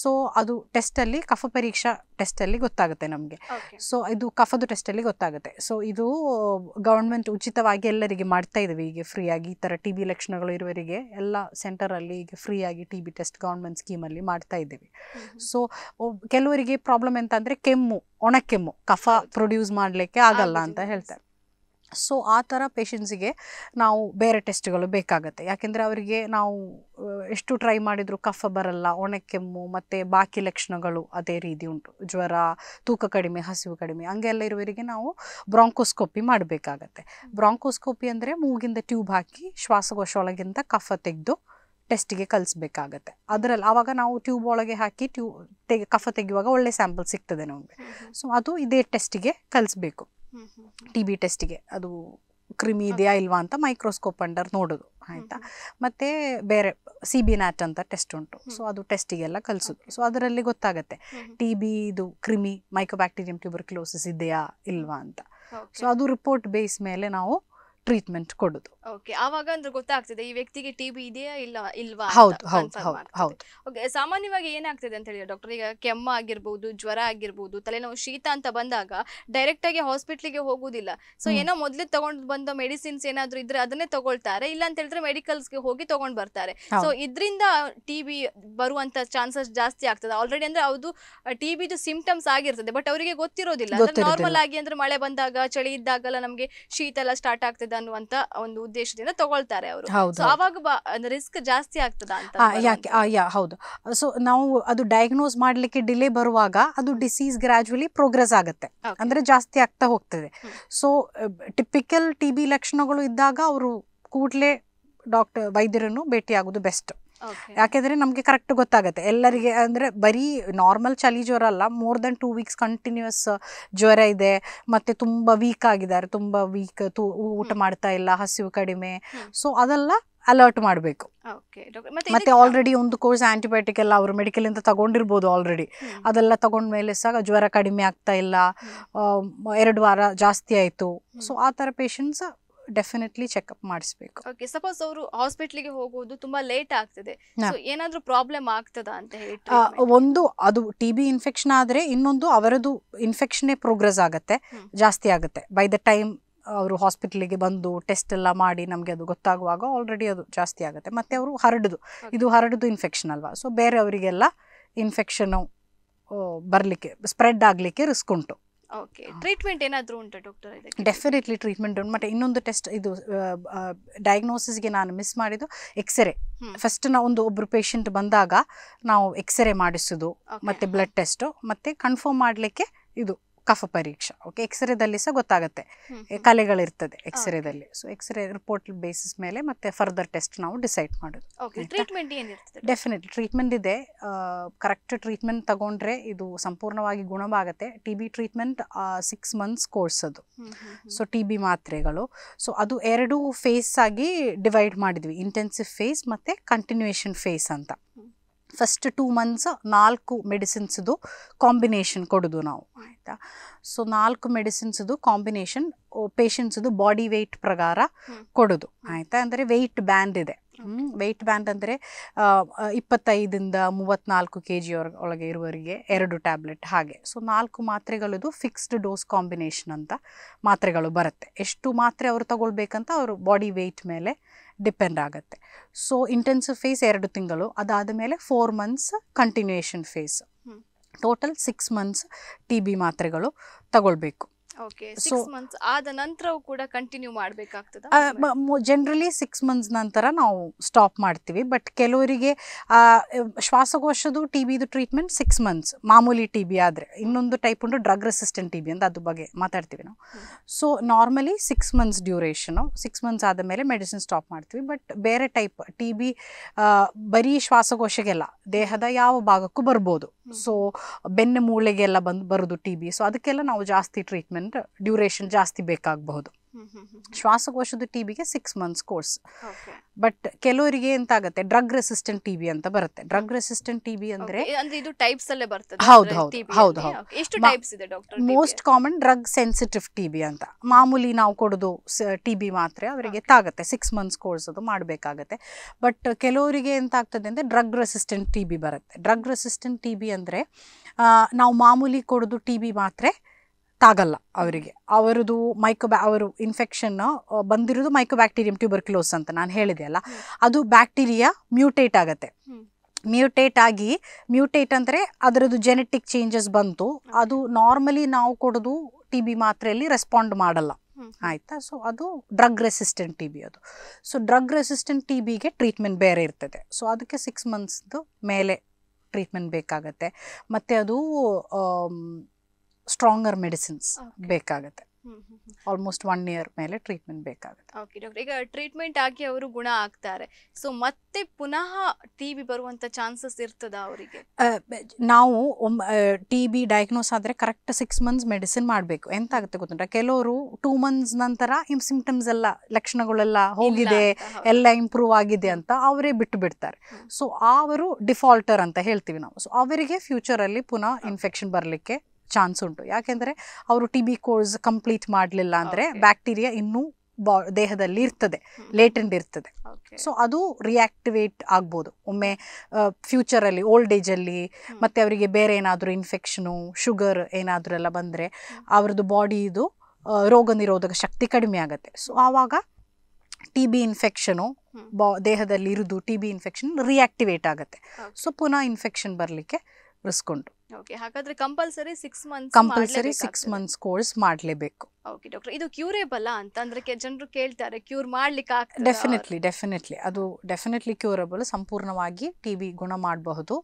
ಸೊ ಅದು ಟೆಸ್ಟಲ್ಲಿ ಕಫ ಪರೀಕ್ಷಾ ಟೆಸ್ಟಲ್ಲಿ ಗೊತ್ತಾಗುತ್ತೆ ನಮಗೆ ಸೊ ಇದು ಕಫ ಕಫದು ಟೆಸ್ಟಲ್ಲಿ ಗೊತ್ತಾಗುತ್ತೆ ಸೊ ಇದು ಗೌರ್ಮೆಂಟ್ ಉಚಿತವಾಗಿ ಎಲ್ಲರಿಗೆ ಮಾಡ್ತಾ ಇದ್ದೀವಿ ಈಗ ಫ್ರೀಯಾಗಿ ಈ ಥರ ಟಿ ಬಿ ಲಕ್ಷಣಗಳು ಇರುವವರಿಗೆ ಎಲ್ಲ ಸೆಂಟರಲ್ಲಿ ಈಗ ಫ್ರೀಯಾಗಿ ಟಿ ಬಿ ಟೆಸ್ಟ್ ಗೌರ್ಮೆಂಟ್ ಸ್ಕೀಮಲ್ಲಿ ಮಾಡ್ತಾ ಇದ್ದೀವಿ ಸೊ ಕೆಲವರಿಗೆ ಪ್ರಾಬ್ಲಮ್ ಎಂತ ಅಂದರೆ ಕೆಮ್ಮು ಒಣ ಕೆಮ್ಮು ಕಫ ಪ್ರೊಡ್ಯೂಸ್ ಮಾಡಲಿಕ್ಕೆ ಆಗಲ್ಲ ಅಂತ ಹೇಳ್ತಾರೆ ಸೊ ಆ ಥರ ಪೇಷಂಟ್ಸಿಗೆ ನಾವು ಬೇರೆ ಟೆಸ್ಟ್ಗಳು ಬೇಕಾಗುತ್ತೆ ಯಾಕೆಂದರೆ ಅವರಿಗೆ ನಾವು ಎಷ್ಟು ಟ್ರೈ ಮಾಡಿದರೂ ಕಫ ಬರಲ್ಲ ಕೆಮ್ಮು ಮತ್ತು ಬಾಕಿ ಲಕ್ಷಣಗಳು ಅದೇ ರೀತಿ ಉಂಟು ಜ್ವರ ತೂಕ ಕಡಿಮೆ ಹಸಿವು ಕಡಿಮೆ ಹಂಗೆಲ್ಲ ಇರುವವರಿಗೆ ನಾವು ಬ್ರಾಂಕೋಸ್ಕೋಪಿ ಮಾಡಬೇಕಾಗತ್ತೆ ಬ್ರಾಂಕೋಸ್ಕೋಪಿ ಅಂದರೆ ಮೂಗಿಂದ ಟ್ಯೂಬ್ ಹಾಕಿ ಶ್ವಾಸಕೋಶ ಒಳಗಿಂದ ಕಫ ತೆಗೆದು ಟೆಸ್ಟಿಗೆ ಕಲಿಸ್ಬೇಕಾಗತ್ತೆ ಅದರಲ್ಲಿ ಆವಾಗ ನಾವು ಟ್ಯೂಬ್ ಒಳಗೆ ಹಾಕಿ ಟ್ಯೂ ತೆಗೆ ಕಫ ತೆಗೆಯುವಾಗ ಒಳ್ಳೆ ಸ್ಯಾಂಪಲ್ ಸಿಗ್ತದೆ ನಮಗೆ ಸೊ ಅದು ಇದೇ ಟೆಸ್ಟಿಗೆ ಕಲಿಸ್ಬೇಕು ಟಿ ಬಿ ಟೆಸ್ಟಿಗೆ ಅದು ಕ್ರಿಮಿ ಇದೆಯಾ ಇಲ್ವಾ ಅಂತ ಮೈಕ್ರೋಸ್ಕೋಪ್ ಅಂಡರ್ ನೋಡೋದು ಆಯಿತಾ ಮತ್ತು ಬೇರೆ ಸಿ ಬಿ ನ್ಯಾಟ್ ಅಂತ ಟೆಸ್ಟ್ ಉಂಟು ಸೊ ಅದು ಟೆಸ್ಟಿಗೆಲ್ಲ ಕಲಿಸೋದು ಸೊ ಅದರಲ್ಲಿ ಗೊತ್ತಾಗುತ್ತೆ ಟಿ ಬಿ ಇದು ಕ್ರಿಮಿ ಟ್ಯೂಬರ್ ಟ್ಯೂಬರ್ಕ್ಲೋಸಿಸ್ ಇದೆಯಾ ಇಲ್ವಾ ಅಂತ ಸೊ ಅದು ರಿಪೋರ್ಟ್ ಬೇಸ್ ಮೇಲೆ ನಾವು ಟ್ರೀಟ್ಮೆಂಟ್ ಕೊಡೋದು ಓಕೆ ಆವಾಗ ಅಂದ್ರೆ ಗೊತ್ತಾಗ್ತದೆ ಈ ವ್ಯಕ್ತಿಗೆ ಟಿಬಿ ಇದೆಯಾ ಇಲ್ಲ ಇಲ್ವಾ ಹೌದು ಹೌದು ಓಕೆ ಸಾಮಾನ್ಯವಾಗಿ ಏನಾಗ್ತದೆ ಅಂತ ಹೇಳಿದ್ರೆ ಡಾಕ್ಟರ್ ಈಗ ಕೆಮ್ಮ ಆಗಿರ್ಬೋದು ಜ್ವರ ಆಗಿರ್ಬಹುದು ತಲೆನೋವು ಶೀತ ಅಂತ ಬಂದಾಗ ಡೈರೆಕ್ಟ್ ಆಗಿ ಹಾಸ್ಪಿಟ್ಲಿಗೆ ಹೋಗುದಿಲ್ಲ ಸೊ ಏನೋ ಮೊದ್ಲೇ ತಗೊಂಡ್ ಬಂದ ಮೆಡಿಸಿನ್ಸ್ ಏನಾದ್ರು ಇದ್ರೆ ಅದನ್ನೇ ತಗೊಳ್ತಾರೆ ಇಲ್ಲ ಅಂತ ಹೇಳಿದ್ರೆ ಗೆ ಹೋಗಿ ತಗೊಂಡ್ ಬರ್ತಾರೆ ಸೊ ಇದರಿಂದ ಟಿಬಿ ಬರುವಂತ ಚಾನ್ಸಸ್ ಜಾಸ್ತಿ ಆಗ್ತದೆ ಆಲ್ರೆಡಿ ಅಂದ್ರೆ ಅದು ಟಿಬಿದು ಸಿಂಪ್ಟಮ್ಸ್ ಆಗಿರ್ತದೆ ಬಟ್ ಅವರಿಗೆ ಗೊತ್ತಿರೋದಿಲ್ಲ ನಾರ್ಮಲ್ ಆಗಿ ಅಂದ್ರೆ ಮಳೆ ಬಂದಾಗ ಚಳಿ ಇದ್ದಾಗಲ್ಲ ನಮಗೆ ಶೀತ ಎಲ್ಲ ಸ್ಟಾರ್ಟ್ ಆಗ್ತದೆ ಅನ್ನುವಂತ ಒಂದು ಉದ್ದೇಶದಿಂದ ತಗೊಳ್ತಾರೆ ಅವರು ಅವಾಗ ರಿಸ್ಕ್ ಜಾಸ್ತಿ ಆಗ್ತದ ಅಂತ ಯಾಕೆ ಯಾ ಹೌದು ಸೊ ನಾವು ಅದು ಡಯಾಗ್ನೋಸ್ ಮಾಡ್ಲಿಕ್ಕೆ ಡಿಲೇ ಬರುವಾಗ ಅದು ಡಿಸೀಸ್ ಗ್ರಾಜುವಲಿ ಪ್ರೋಗ್ರೆಸ್ ಆಗುತ್ತೆ ಅಂದ್ರೆ ಜಾಸ್ತಿ ಆಗ್ತಾ ಹೋಗ್ತದೆ ಸೊ ಟಿಪಿಕಲ್ ಟಿ ಬಿ ಲಕ್ಷಣಗಳು ಇದ್ದಾಗ ಅವರು ಕೂಡಲೇ ಡಾಕ್ಟರ್ ವೈದ್ಯರನ್ನು ಭೇಟಿಯಾಗೋದು ಬೆಸ್ಟ್ ಯಾಕೆಂದ್ರೆ ನಮಗೆ ಕರೆಕ್ಟ್ ಗೊತ್ತಾಗುತ್ತೆ ಎಲ್ಲರಿಗೆ ಅಂದರೆ ಬರೀ ನಾರ್ಮಲ್ ಚಳಿ ಜ್ವರ ಅಲ್ಲ more than two weeks continuous ಜ್ವರ ಇದೆ ಮತ್ತೆ ತುಂಬ ವೀಕ್ ಆಗಿದ್ದಾರೆ ತುಂಬ ವೀಕ್ ಊಟ ಮಾಡ್ತಾ ಇಲ್ಲ ಹಸಿವು ಕಡಿಮೆ ಸೊ ಅದೆಲ್ಲ ಅಲರ್ಟ್ ಮಾಡಬೇಕು ಮತ್ತೆ ಆಲ್ರೆಡಿ ಒಂದು ಕೋರ್ಸ್ ಆಂಟಿಬಯೋಟಿಕ್ ಎಲ್ಲ ಅವರು ಇಂದ ತಗೊಂಡಿರ್ಬೋದು ಆಲ್ರೆಡಿ ಅದೆಲ್ಲ ತಗೊಂಡ್ಮೇಲೆ ಸಹ ಜ್ವರ ಕಡಿಮೆ ಆಗ್ತಾ ಇಲ್ಲ ಎರಡು ವಾರ ಜಾಸ್ತಿ ಆಯಿತು ಸೊ ಆ ಥರ ಪೇಷಂಟ್ಸ್ ಡೆಫಿನೆಟ್ಲಿ ಚೆಕ್ಅಪ್ ಮಾಡಿಸ್ಬೇಕು ಓಕೆ ಸಪೋಸ್ ಅವರು ಹಾಸ್ಪಿಟ್ಲಿಗೆ ಹೋಗೋದು ತುಂಬಾ ಲೇಟ್ ಆಗ್ತದೆ ಏನಾದ್ರೂ ಪ್ರಾಬ್ಲಮ್ ಆಗ್ತದ ಅಂತ ಹೇಳಿ ಒಂದು ಅದು ಟಿ ಬಿ ಇನ್ಫೆಕ್ಷನ್ ಆದರೆ ಇನ್ನೊಂದು ಅವರದು ಇನ್ಫೆಕ್ಷನ್ನೇ ಪ್ರೋಗ್ರೆಸ್ ಆಗುತ್ತೆ ಜಾಸ್ತಿ ಆಗುತ್ತೆ ಬೈ ದ ಟೈಮ್ ಅವರು ಹಾಸ್ಪಿಟ್ಲಿಗೆ ಬಂದು ಟೆಸ್ಟ್ ಎಲ್ಲ ಮಾಡಿ ನಮಗೆ ಅದು ಗೊತ್ತಾಗುವಾಗ ಆಲ್ರೆಡಿ ಅದು ಜಾಸ್ತಿ ಆಗುತ್ತೆ ಮತ್ತೆ ಅವರು ಹರಡುದು ಇದು ಹರಡುದು ಇನ್ಫೆಕ್ಷನ್ ಅಲ್ವಾ ಸೊ ಅವರಿಗೆಲ್ಲ ಇನ್ಫೆಕ್ಷನ್ ಬರಲಿಕ್ಕೆ ಸ್ಪ್ರೆಡ್ ಆಗಲಿಕ್ಕೆ ರಿಸ್ಕ್ ಉಂಟು ಓಕೆ ಟ್ರೀಟ್ಮೆಂಟ್ ಏನಾದರೂ ಉಂಟಾ ಡಾಕ್ಟರ್ ಇದಕ್ಕೆ ಡೆಫಿನೆಟ್ಲಿ ಟ್ರೀಟ್ಮೆಂಟ್ ಉಂಟು ಮತ್ತೆ ಇನ್ನೊಂದು ಟೆಸ್ಟ್ ಇದು ಡಯಾಗ್ನೋಸಿಸ್ಗೆ ನಾನು ಮಿಸ್ ಮಾಡಿದ್ದು ಎಕ್ಸ್ರೇ ಫಸ್ಟ್ ನಾವು ಒಂದು ಒಬ್ಬರು ಪೇಷಂಟ್ ಬಂದಾಗ ನಾವು ಎಕ್ಸ್ರೇ ಮಾಡಿಸೋದು ಮತ್ತೆ ಬ್ಲಡ್ ಟೆಸ್ಟ್ ಮತ್ತೆ ಕನ್ಫರ್ಮ್ ಮಾಡಲಿಕ್ಕೆ ಇದು ಕಫ ಪರೀಕ್ಷೆ ಓಕೆ ಎಕ್ಸ್ರೇದಲ್ಲಿ ಸಹ ಗೊತ್ತಾಗುತ್ತೆ ಕಲೆಗಳಿರ್ತದೆ ಎಕ್ಸ್ರೇದಲ್ಲಿ ಸೊ ಎಕ್ಸ್ರೇ ರಿಪೋರ್ಟ್ ಬೇಸಿಸ್ ಮೇಲೆ ಮತ್ತೆ ಫರ್ದರ್ ಟೆಸ್ಟ್ ನಾವು ಡಿಸೈಡ್ ಮಾಡೋದು ಟ್ರೀಟ್ಮೆಂಟ್ ಡೆಫಿನೆಟ್ಲಿ ಟ್ರೀಟ್ಮೆಂಟ್ ಇದೆ ಕರೆಕ್ಟ್ ಟ್ರೀಟ್ಮೆಂಟ್ ತಗೊಂಡ್ರೆ ಇದು ಸಂಪೂರ್ಣವಾಗಿ ಗುಣವಾಗುತ್ತೆ T B treatment six months course ಅದು ಸೊ ಟಿ ಬಿ ಮಾತ್ರೆಗಳು ಸೊ ಅದು ಎರಡು ಫೇಸ್ ಆಗಿ ಡಿವೈಡ್ ಮಾಡಿದ್ವಿ ಇಂಟೆನ್ಸಿವ್ ಫೇಸ್ ಮತ್ತೆ ಕಂಟಿನ್ಯೂಯೇಷನ್ ಫೇಸ್ ಅಂತ ಫಸ್ಟ್ ಟೂ ಮಂತ್ಸ್ ನಾಲ್ಕು ಮೆಡಿಸಿನ್ಸ್ದು ಕಾಂಬಿನೇಷನ್ ಕೊಡೋದು ನಾವು ಆಯಿತಾ ಸೊ ನಾಲ್ಕು ಮೆಡಿಸಿನ್ಸ್ದು ಕಾಂಬಿನೇಷನ್ ಪೇಷಂಟ್ಸ್ದು ಬಾಡಿ ವೆಯ್ಟ್ ಪ್ರಕಾರ ಕೊಡೋದು ಆಯಿತಾ ಅಂದರೆ ವೆಯ್ಟ್ ಬ್ಯಾಂಡ್ ಇದೆ ವೆಯ್ಟ್ ಬ್ಯಾಂಡ್ ಅಂದರೆ ಇಪ್ಪತ್ತೈದಿಂದ ಮೂವತ್ತ್ನಾಲ್ಕು ಕೆ ಜಿ ಒಳಗೆ ಇರುವವರಿಗೆ ಎರಡು ಟ್ಯಾಬ್ಲೆಟ್ ಹಾಗೆ ಸೊ ನಾಲ್ಕು ಮಾತ್ರೆಗಳದು ಫಿಕ್ಸ್ಡ್ ಡೋಸ್ ಕಾಂಬಿನೇಷನ್ ಅಂತ ಮಾತ್ರೆಗಳು ಬರುತ್ತೆ ಎಷ್ಟು ಮಾತ್ರೆ ಅವರು ತಗೊಳ್ಬೇಕಂತ ಅವರು ಬಾಡಿ ವೆಯ್ಟ್ ಮೇಲೆ ಡಿಪೆಂಡ್ ಆಗುತ್ತೆ ಸೊ ಇಂಟೆನ್ಸಿವ್ ಫೇಸ್ ಎರಡು ತಿಂಗಳು ಅದಾದ ಮೇಲೆ four months continuation phase total six months T B ಮಾತ್ರೆಗಳು ತಗೊಳ್ಬೇಕು ಓಕೆ ಸಿಕ್ಸ್ ಮಂತ್ಸ್ ಆದ ನಂತರವೂ ಕೂಡ ಕಂಟಿನ್ಯೂ ಜನರಲಿ ಸಿಕ್ಸ್ ಮಂತ್ಸ್ ನಂತರ ನಾವು ಸ್ಟಾಪ್ ಮಾಡ್ತೀವಿ ಬಟ್ ಕೆಲವರಿಗೆ ಶ್ವಾಸಕೋಶದ ಟಿ ಬಿದು ಟ್ರೀಟ್ಮೆಂಟ್ ಸಿಕ್ಸ್ ಮಂತ್ಸ್ ಮಾಮೂಲಿ ಟಿ ಬಿ ಆದರೆ ಇನ್ನೊಂದು ಟೈಪ್ ಉಂಟು ಡ್ರಗ್ ರೆಸಿಸ್ಟೆಂಟ್ ಟಿ ಬಿ ಅಂತ ಅದ್ರ ಬಗ್ಗೆ ಮಾತಾಡ್ತೀವಿ ನಾವು so normally six months duration six months ಆದ ಮೇಲೆ ಮೆಡಿಸಿನ್ ಸ್ಟಾಪ್ ಮಾಡ್ತೀವಿ ಬಟ್ ಬೇರೆ ಟೈಪ್ ಟಿ ಬಿ ಬರೀ ಶ್ವಾಸಕೋಶಗೆಲ್ಲ ದೇಹದ ಯಾವ ಭಾಗಕ್ಕೂ ಬರ್ಬೋದು ಸೊ ಬೆನ್ನು ಮೂಳೆಗೆಲ್ಲ ಬಂದು ಬರೋದು ಟಿ ಬಿ ಸೊ ಅದಕ್ಕೆಲ್ಲ ನಾವು ಜಾಸ್ತಿ ಟ್ರೀಟ್ಮೆಂಟ್ ಡ್ಯೂರೇಷನ್ ಜಾಸ್ತಿ ಬೇಕಾಗಬಹುದು ಶ್ವಾಸಕೋಶದ ಟಿ ಬಿಗೆ ಸಿಕ್ಸ್ ಮಂತ್ಸ್ ಕೋರ್ಸ್ ಬಟ್ ಕೆಲವರಿಗೆ ಎಂತಾಗುತ್ತೆ ಡ್ರಗ್ ರೆಸಿಸ್ಟೆಂಟ್ ಟಿ ಬಿ ಅಂತ ಬರುತ್ತೆ ಡ್ರಗ್ ರೆಸಿಸ್ಟೆಂಟ್ ಟಿ ಬಿ ಅಂದ್ರೆ ಇದು ಬರ್ತದೆ ಹೌದು ಹೌದು ಎಷ್ಟು ಇದೆ doctor most common drug sensitive T B ಅಂತ ಮಾಮೂಲಿ ನಾವು ಕೊಡೋದು ಟಿ ಬಿ ಮಾತ್ರ ಅವರಿಗೆ ತಾಗುತ್ತೆ ಸಿಕ್ಸ್ ಮಂತ್ಸ್ ಕೋರ್ಸ್ ಅದು ಮಾಡಬೇಕಾಗತ್ತೆ ಬಟ್ ಕೆಲವರಿಗೆ ಆಗ್ತದೆ ಅಂದ್ರೆ ಡ್ರಗ್ ರೆಸಿಸ್ಟೆಂಟ್ ಟಿ ಬಿ ಬರುತ್ತೆ ಡ್ರಗ್ ರೆಸಿಸ್ಟೆಂಟ್ ಟಿ ಬಿ ಅಂದ್ರೆ ನಾವು ಮಾಮೂಲಿ ಕೊಡೋದು ಟಿ ಬಿ ಮಾತ್ರೆ ತಾಗಲ್ಲ ಅವರಿಗೆ ಅವರದು ಮೈಕೋ ಬ್ಯಾ ಅವರು ಇನ್ಫೆಕ್ಷನ್ ಬಂದಿರೋದು ಮೈಕೋ ಬ್ಯಾಕ್ಟೀರಿಯಂ ಕ್ಲೋಸ್ ಅಂತ ನಾನು ಹೇಳಿದೆ ಅಲ್ಲ ಅದು ಬ್ಯಾಕ್ಟೀರಿಯಾ ಮ್ಯೂಟೇಟ್ ಆಗುತ್ತೆ ಮ್ಯೂಟೇಟ್ ಆಗಿ ಮ್ಯೂಟೇಟ್ ಅಂದರೆ ಅದರದ್ದು ಜೆನೆಟಿಕ್ ಚೇಂಜಸ್ ಬಂತು ಅದು ನಾರ್ಮಲಿ ನಾವು ಕೊಡೋದು ಟಿ ಬಿ ಮಾತ್ರೆಯಲ್ಲಿ ರೆಸ್ಪಾಂಡ್ ಮಾಡಲ್ಲ ಆಯಿತಾ ಸೊ ಅದು ಡ್ರಗ್ ರೆಸಿಸ್ಟೆಂಟ್ ಟಿ ಬಿ ಅದು ಸೊ ಡ್ರಗ್ ರೆಸಿಸ್ಟೆಂಟ್ ಟಿ ಬಿಗೆ ಟ್ರೀಟ್ಮೆಂಟ್ ಬೇರೆ ಇರ್ತದೆ ಸೊ ಅದಕ್ಕೆ ಸಿಕ್ಸ್ ಮಂತ್ಸ್ದು ಮೇಲೆ ಟ್ರೀಟ್ಮೆಂಟ್ ಬೇಕಾಗತ್ತೆ ಮತ್ತು ಅದು ಸ್ಟ್ರಾಂಗರ್ ಮೆಡಿಸಿನ್ಸ್ ಬೇಕಾಗುತ್ತೆ ಆಲ್ಮೋಸ್ಟ್ ಒನ್ ಇಯರ್ ಮೇಲೆ ಟ್ರೀಟ್ಮೆಂಟ್ ಬೇಕಾಗುತ್ತೆ ಓಕೆ ಡಾಕ್ಟರ್ ಈಗ ಟ್ರೀಟ್ಮೆಂಟ್ ಆಗಿ ಅವರು ಗುಣ ಆಗ್ತಾರೆ ಸೊ ಮತ್ತೆ ಪುನಃ ಟಿ ಬಿ ಬರುವಂತ ಚಾನ್ಸಸ್ ಇರ್ತದ ಅವರಿಗೆ ನಾವು ಟಿ ಬಿ ಡಯಾಗ್ನೋಸ್ ಆದ್ರೆ ಕರೆಕ್ಟ್ ಸಿಕ್ಸ್ ಮಂತ್ಸ್ ಮೆಡಿಸಿನ್ ಮಾಡಬೇಕು ಎಂತ ಆಗುತ್ತೆ ಗೊತ್ತುಂಟ ಕೆಲವರು ಟೂ ಮಂತ್ಸ್ ನಂತರ ಸಿಂಪ್ಟಮ್ಸ್ ಎಲ್ಲ ಲಕ್ಷಣಗಳೆಲ್ಲ ಹೋಗಿದೆ ಎಲ್ಲ ಇಂಪ್ರೂವ್ ಆಗಿದೆ ಅಂತ ಅವರೇ ಬಿಟ್ಟು ಬಿಡ್ತಾರೆ ಸೊ ಅವರು ಡಿಫಾಲ್ಟರ್ ಅಂತ ಹೇಳ್ತೀವಿ ನಾವು ಸೊ ಅವರಿಗೆ ಫ್ಯೂಚರ್ ಅಲ್ಲಿ ಪುನಃ ಇನ್ಫೆಕ್ಷನ್ ಬರಲಿಕ್ಕೆ ಚಾನ್ಸ್ ಉಂಟು ಯಾಕೆಂದರೆ ಅವರು ಟಿ ಬಿ ಕೋರ್ಸ್ ಕಂಪ್ಲೀಟ್ ಮಾಡಲಿಲ್ಲ ಅಂದರೆ ಬ್ಯಾಕ್ಟೀರಿಯಾ ಇನ್ನೂ ಬಾ ದೇಹದಲ್ಲಿ ಇರ್ತದೆ ಲೇಟೆಂಡ್ ಇರ್ತದೆ ಸೊ ಅದು ರಿಯಾಕ್ಟಿವೇಟ್ ಆಗ್ಬೋದು ಒಮ್ಮೆ ಫ್ಯೂಚರಲ್ಲಿ ಓಲ್ಡ್ ಏಜಲ್ಲಿ ಮತ್ತು ಅವರಿಗೆ ಬೇರೆ ಏನಾದರೂ ಇನ್ಫೆಕ್ಷನು ಶುಗರ್ ಏನಾದರೂ ಎಲ್ಲ ಬಂದರೆ ಅವ್ರದ್ದು ಬಾಡಿದು ರೋಗ ನಿರೋಧಕ ಶಕ್ತಿ ಕಡಿಮೆ ಆಗುತ್ತೆ ಸೊ ಆವಾಗ ಟಿ ಬಿ ಇನ್ಫೆಕ್ಷನು ಬಾ ದೇಹದಲ್ಲಿ ಇರುದು ಟಿ ಬಿ ಇನ್ಫೆಕ್ಷನ್ ರಿಯಾಕ್ಟಿವೇಟ್ ಆಗುತ್ತೆ ಸೊ ಪುನಃ ಇನ್ಫೆಕ್ಷನ್ ಬರಲಿಕ್ಕೆ ರಿಸ್ಕ್ ಓಕೆ ಹಾಗಾದ್ರೆ compulsory six months compulsory six months course ಮಾಡಲೇಬೇಕು ಓಕೆ ಡಾಕ್ಟರ್ ಇದು ಕ್ಯೂರೇಬಲ್ ಅಂತ ಅಂದ್ರೆ ಜನರು ಕೇಳ್ತಾರೆ ಕ್ಯೂರ್ ಮಾಡ್ಲಿಕ್ಕೆ ಆಗ್ತದೆ ಡೆಫಿನೆಟ್ಲಿ ಡೆಫಿನೆಟ್ಲಿ ಅದು ಡೆಫಿನೆಟ್ಲಿ ಕ್ಯೂರೇಬಲ್ ಸಂಪೂರ್ಣವಾಗಿ ಟಿ ಬಿ ಗುಣ ಮಾಡಬಹುದು